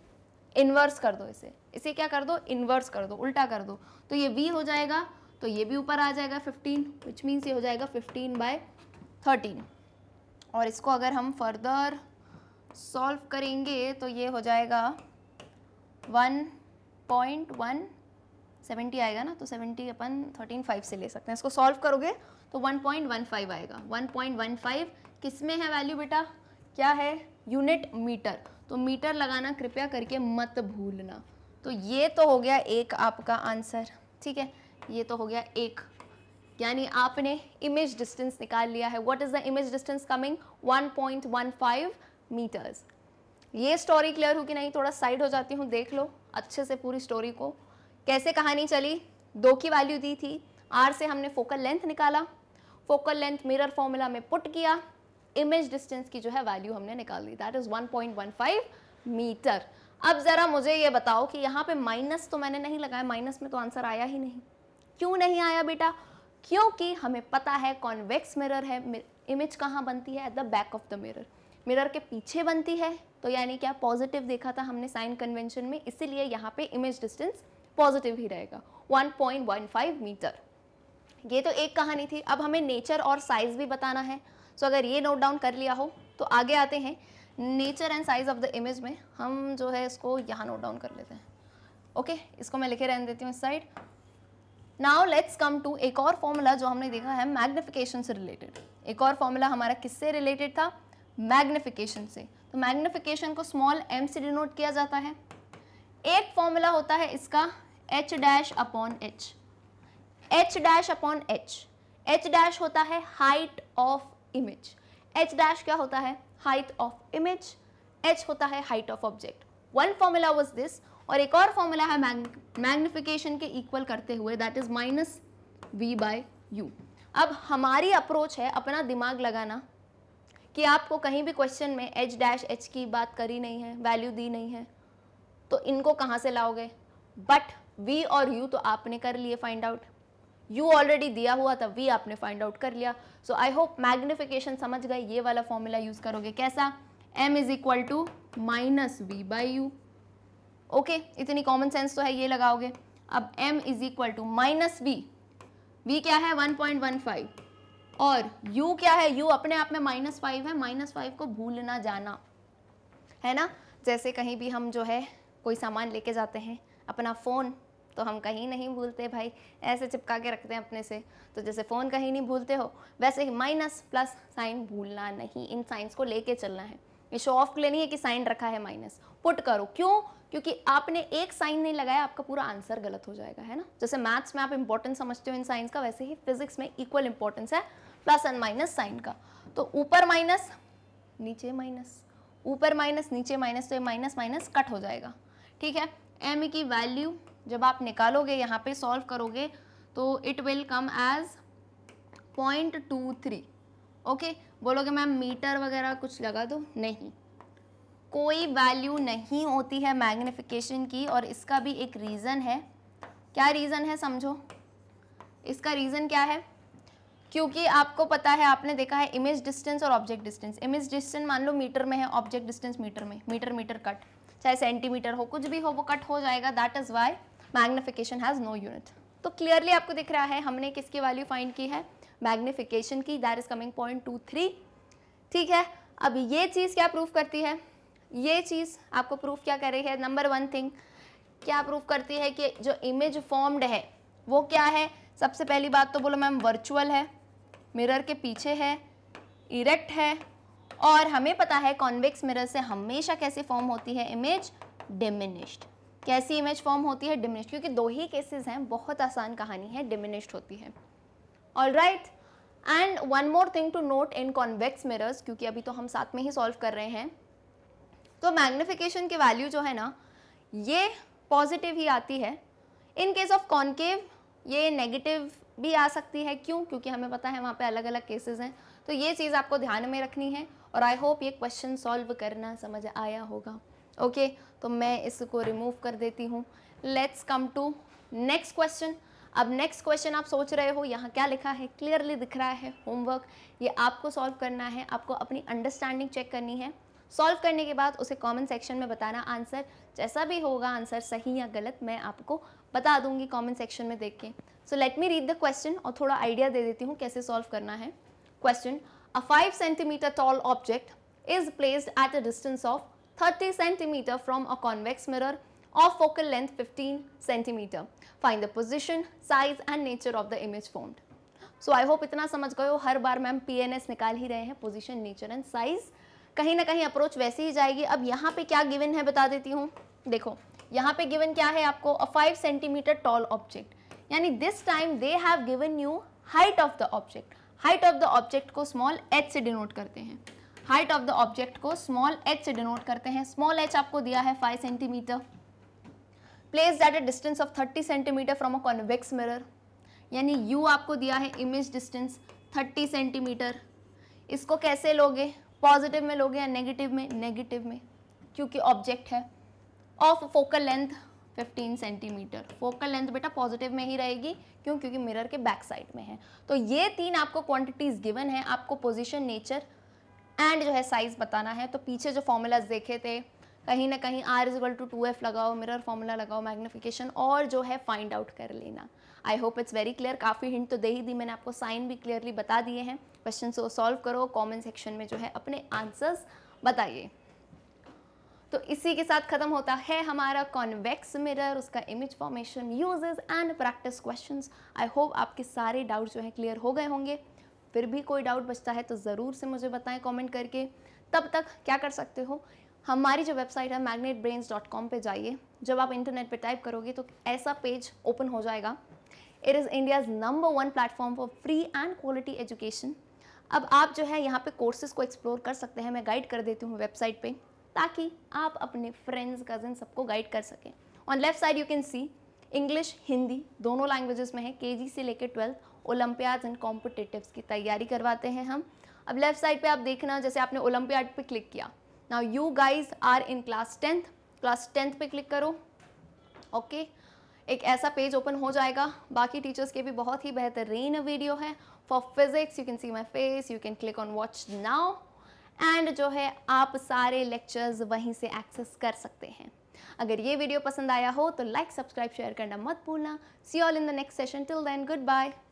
इन्वर्स कर दो इसे इसे क्या कर दो इन्वर्स कर दो उल्टा कर दो तो ये वी हो जाएगा तो ये भी ऊपर आ जाएगा फिफ्टीन विच मीन्स ये हो जाएगा फिफ्टीन बाय थर्टीन और इसको अगर हम फर्दर सॉल्व करेंगे तो ये हो जाएगा वन पॉइंट वन सेवेंटी आएगा ना तो सेवेंटी अपन थर्टीन फाइव से ले सकते हैं इसको सॉल्व करोगे तो वन पॉइंट वन फाइव आएगा वन पॉइंट वन फाइव किस में है वैल्यू बेटा क्या है यूनिट मीटर तो मीटर लगाना कृपया करके मत भूलना तो ये तो हो गया एक आपका आंसर ठीक है ये तो हो गया एक यानी आपने इमेज डिस्टेंस निकाल लिया है what is the image distance coming 1.15 metres ये स्टोरी क्लियर हो कि नहीं थोड़ा साइड हो जाती हूँ देख लो अच्छे से पूरी स्टोरी को कैसे कहानी चली दो की वैल्यू दी थी आर से हमने फोकल लेंथ निकाला फोकल लेंथ मिरर फॉर्मूला में पुट किया इमेज डिस्टेंस की जो है वैल्यू हमने निकाल दी दैट इज़ 1.15 मीटर अब ज़रा मुझे ये बताओ कि यहाँ पे माइनस तो मैंने नहीं लगाया माइनस में तो आंसर आया ही नहीं क्यों नहीं आया बेटा क्योंकि हमें पता है कॉन्वेक्स मिरर है इमेज कहाँ बनती है at the back of the mirror mirror के पीछे बनती है तो यानी क्या पॉजिटिव देखा था हमने साइन कन्वेंशन में इसीलिए यहाँ पे इमेज डिस्टेंस पॉजिटिव ही रहेगा 1.15 मीटर ये तो एक कहानी थी अब हमें नेचर और साइज़ भी बताना है सो so, अगर ये नोट डाउन कर लिया हो तो आगे आते हैं nature and size of the image में हम जो है इसको यहाँ नोट डाउन कर लेते हैं ओके okay, इसको मैं लिखे रहने देती हूँ इस side now let's come to एक और फॉर्मूला जो हमने देखा है मैग्निफिकेशन से रिलेटेड एक और फॉर्मूला हमारा किससे रिलेटेड था मैग्निफिकेशन से तो मैग्निफिकेशन को स्मॉल एम से डिनोट किया जाता है एक फॉर्मूला होता है इसका h dash upon h h dash upon h h dash होता है height of image h dash क्या होता है हाइट ऑफ इमेज एच होता है height of object one formula was this और एक और फॉर्मूला है मैग्निफिकेशन के इक्वल करते हुए that is minus v by u अब हमारी अप्रोच है अपना दिमाग लगाना कि आपको कहीं भी क्वेश्चन में एच डैश एच की बात करी नहीं है वैल्यू दी नहीं है तो इनको कहाँ से लाओगे बट वी और यू तो आपने कर लिए फाइंड आउट यू ऑलरेडी दिया हुआ था वी आपने फाइंड आउट कर लिया सो आई होप मैग्निफिकेशन समझ गए ये वाला फॉर्मूला यूज़ करोगे कैसा m is equal to minus v by u okay इतनी कॉमन सेंस तो है ये लगाओगे अब m is equal to minus v v क्या है 1.15 और u क्या है u अपने आप में माइनस फाइव है माइनस फाइव को भूलना जाना है ना जैसे कहीं भी हम जो है कोई सामान लेके जाते हैं अपना फ़ोन तो हम कहीं नहीं भूलते भाई ऐसे चिपका के रखते हैं अपने से तो जैसे फ़ोन कहीं नहीं भूलते हो वैसे ही माइनस प्लस साइन भूलना नहीं इन साइंस को लेके चलना है ये शो ऑफ के लिए नहीं है कि साइन रखा है माइनस पुट करो क्यों क्योंकि आपने एक साइन नहीं लगाया आपका पूरा आंसर गलत हो जाएगा है ना जैसे मैथ्स में आप इंपॉर्टेंस समझते हो इन साइंस का वैसे ही फिजिक्स में इक्वल इंपॉर्टेंस है प्लस एंड माइनस साइन का तो ऊपर माइनस नीचे माइनस ऊपर माइनस नीचे माइनस तो ये माइनस माइनस कट हो जाएगा ठीक है एम की वैल्यू जब आप निकालोगे यहाँ पे सॉल्व करोगे तो it will come as point two three okay बोलोगे मैम मीटर वगैरह कुछ लगा दो नहीं कोई वैल्यू नहीं होती है मैग्निफिकेशन की और इसका भी एक रीज़न है क्या रीज़न है समझो इसका रीज़न क्या है क्योंकि आपको पता है आपने देखा है इमेज डिस्टेंस और ऑब्जेक्ट डिस्टेंस इमेज डिस्टेंस मान लो मीटर में है ऑब्जेक्ट डिस्टेंस मीटर में मीटर मीटर कट चाहे सेंटीमीटर हो कुछ भी हो वो कट हो जाएगा that is why magnification has no unit तो क्लियरली आपको दिख रहा है हमने किसकी वैल्यू फाइंड की है मैग्निफिकेशन की that is coming point two three ठीक है अब ये चीज़ क्या प्रूफ करती है ये चीज़ आपको प्रूफ क्या कर रही है नंबर वन थिंग क्या प्रूफ करती है कि जो इमेज फॉर्म्ड है वो क्या है सबसे पहली बात तो बोलो मैम वर्चुअल है मिरर के पीछे है इरेक्ट है और हमें पता है कॉन्वेक्स मिरर से हमेशा कैसे फॉर्म होती है इमेज डिमिनिश्ड कैसी इमेज फॉर्म होती है डिमिनिश क्योंकि दो ही केसेस हैं बहुत आसान कहानी है डिमिनिश्ड होती है all right and one more thing to note in convex mirrors क्योंकि अभी तो हम साथ में ही सॉल्व कर रहे हैं तो मैग्निफिकेशन की वैल्यू जो है ना ये पॉजिटिव ही आती है इन केस ऑफ कॉन्केव ये नेगेटिव भी आ सकती है क्यों क्योंकि हमें पता है वहाँ पे अलग अलग केसेस हैं तो ये चीज़ आपको ध्यान में रखनी है और आई होप ये क्वेश्चन सॉल्व करना समझ आया होगा ओके okay, तो मैं इसको रिमूव कर देती हूँ let's come to next question अब नेक्स्ट क्वेश्चन आप सोच रहे हो यहाँ क्या लिखा है क्लियरली दिख रहा है होमवर्क ये आपको सॉल्व करना है आपको अपनी अंडरस्टैंडिंग चेक करनी है सॉल्व करने के बाद उसे कमेंट सेक्शन में बताना आंसर जैसा भी होगा आंसर सही या गलत मैं आपको बता दूंगी कमेंट सेक्शन में देख के so let me read the question और थोड़ा आइडिया दे देती हूँ कैसे सॉल्व करना है question a five centimeter tall object is placed at a distance of 30 centimeter from a convex mirror of focal length 15 centimeter. Find the position, size and nature of the image formed. So I hope इतना समझ गए हो हर बार मैम पी निकाल ही रहे हैं पोजिशन नेचर एंड साइज कहीं ना कहीं अप्रोच वैसे ही जाएगी अब यहाँ पे क्या गिवन है बता देती हूँ देखो यहाँ पे गिवन क्या है आपको a five centimeter tall object यानी this time they have given you height of the object height of the object को स्मॉल एच से डिनोट करते हैं हाइट ऑफ द ऑब्जेक्ट को स्मॉल एच से डिनोट करते हैं स्मॉल एच आपको दिया है five centimeter place that a distance of thirty centimeter from a convex mirror यानी यू आपको दिया है इमेज डिस्टेंस थर्टी सेंटीमीटर इसको कैसे लोगे पॉजिटिव में लोगे या नेगेटिव में नेगेटिव में क्योंकि ऑब्जेक्ट है of focal length 15 centimeter focal length बेटा पॉजिटिव में ही रहेगी क्यों क्योंकि मिरर के बैक साइड में है तो ये तीन आपको क्वांटिटीज गिवन है आपको पोजीशन नेचर एंड जो है साइज़ बताना है तो पीछे जो फॉर्मूलाज देखे थे कहीं ना कहीं R equal to two f लगाओ मिरर फॉर्मूला लगाओ मैग्निफिकेशन और जो है फाइंड आउट कर लेना I hope it's very clear काफ़ी हिंट तो दे ही दी मैंने आपको साइन भी क्लियरली बता दिए हैं क्वेश्चन को सॉल्व करो कॉमेंट सेक्शन में जो है अपने आंसर्स बताइए तो इसी के साथ ख़त्म होता है हमारा कॉन्वेक्स मिरर उसका image formation uses and practice questions I hope आपके सारे डाउट्स जो है क्लियर हो गए होंगे फिर भी कोई डाउट बचता है तो ज़रूर से मुझे बताएं कमेंट करके तब तक क्या कर सकते हो हमारी जो वेबसाइट है मैगनेट ब्रेन्स डॉट कॉम पर जाइए जब आप इंटरनेट पर टाइप करोगे तो ऐसा पेज ओपन हो जाएगा it is India's number one platform for free and quality education अब आप जो है यहाँ पे कोर्सेज को एक्सप्लोर कर सकते हैं मैं गाइड कर देती हूँ वेबसाइट पे ताकि आप अपने फ्रेंड्स कज़न सबको गाइड कर सकें on left side you can see English Hindi दोनों लैंग्वेजेस में है के से लेकर ट्वेल्थ ओलंपियाड एंड कॉम्पिटिटिव्स की तैयारी करवाते हैं हम अब लेफ्ट साइड पे आप देखना जैसे आपने ओलंपियाड पे क्लिक किया now you guys are in class tenth class tenth पे क्लिक करो ओके okay? एक ऐसा पेज ओपन हो जाएगा बाकी टीचर्स के भी बहुत ही बेहतरीन वीडियो है for physics you can see my face you can click on watch now and जो है आप सारे लेक्चर्स वहीं से एक्सेस कर सकते हैं अगर ये वीडियो पसंद आया हो तो लाइक सब्सक्राइब शेयर करना मत भूलना see all in the next session till then good bye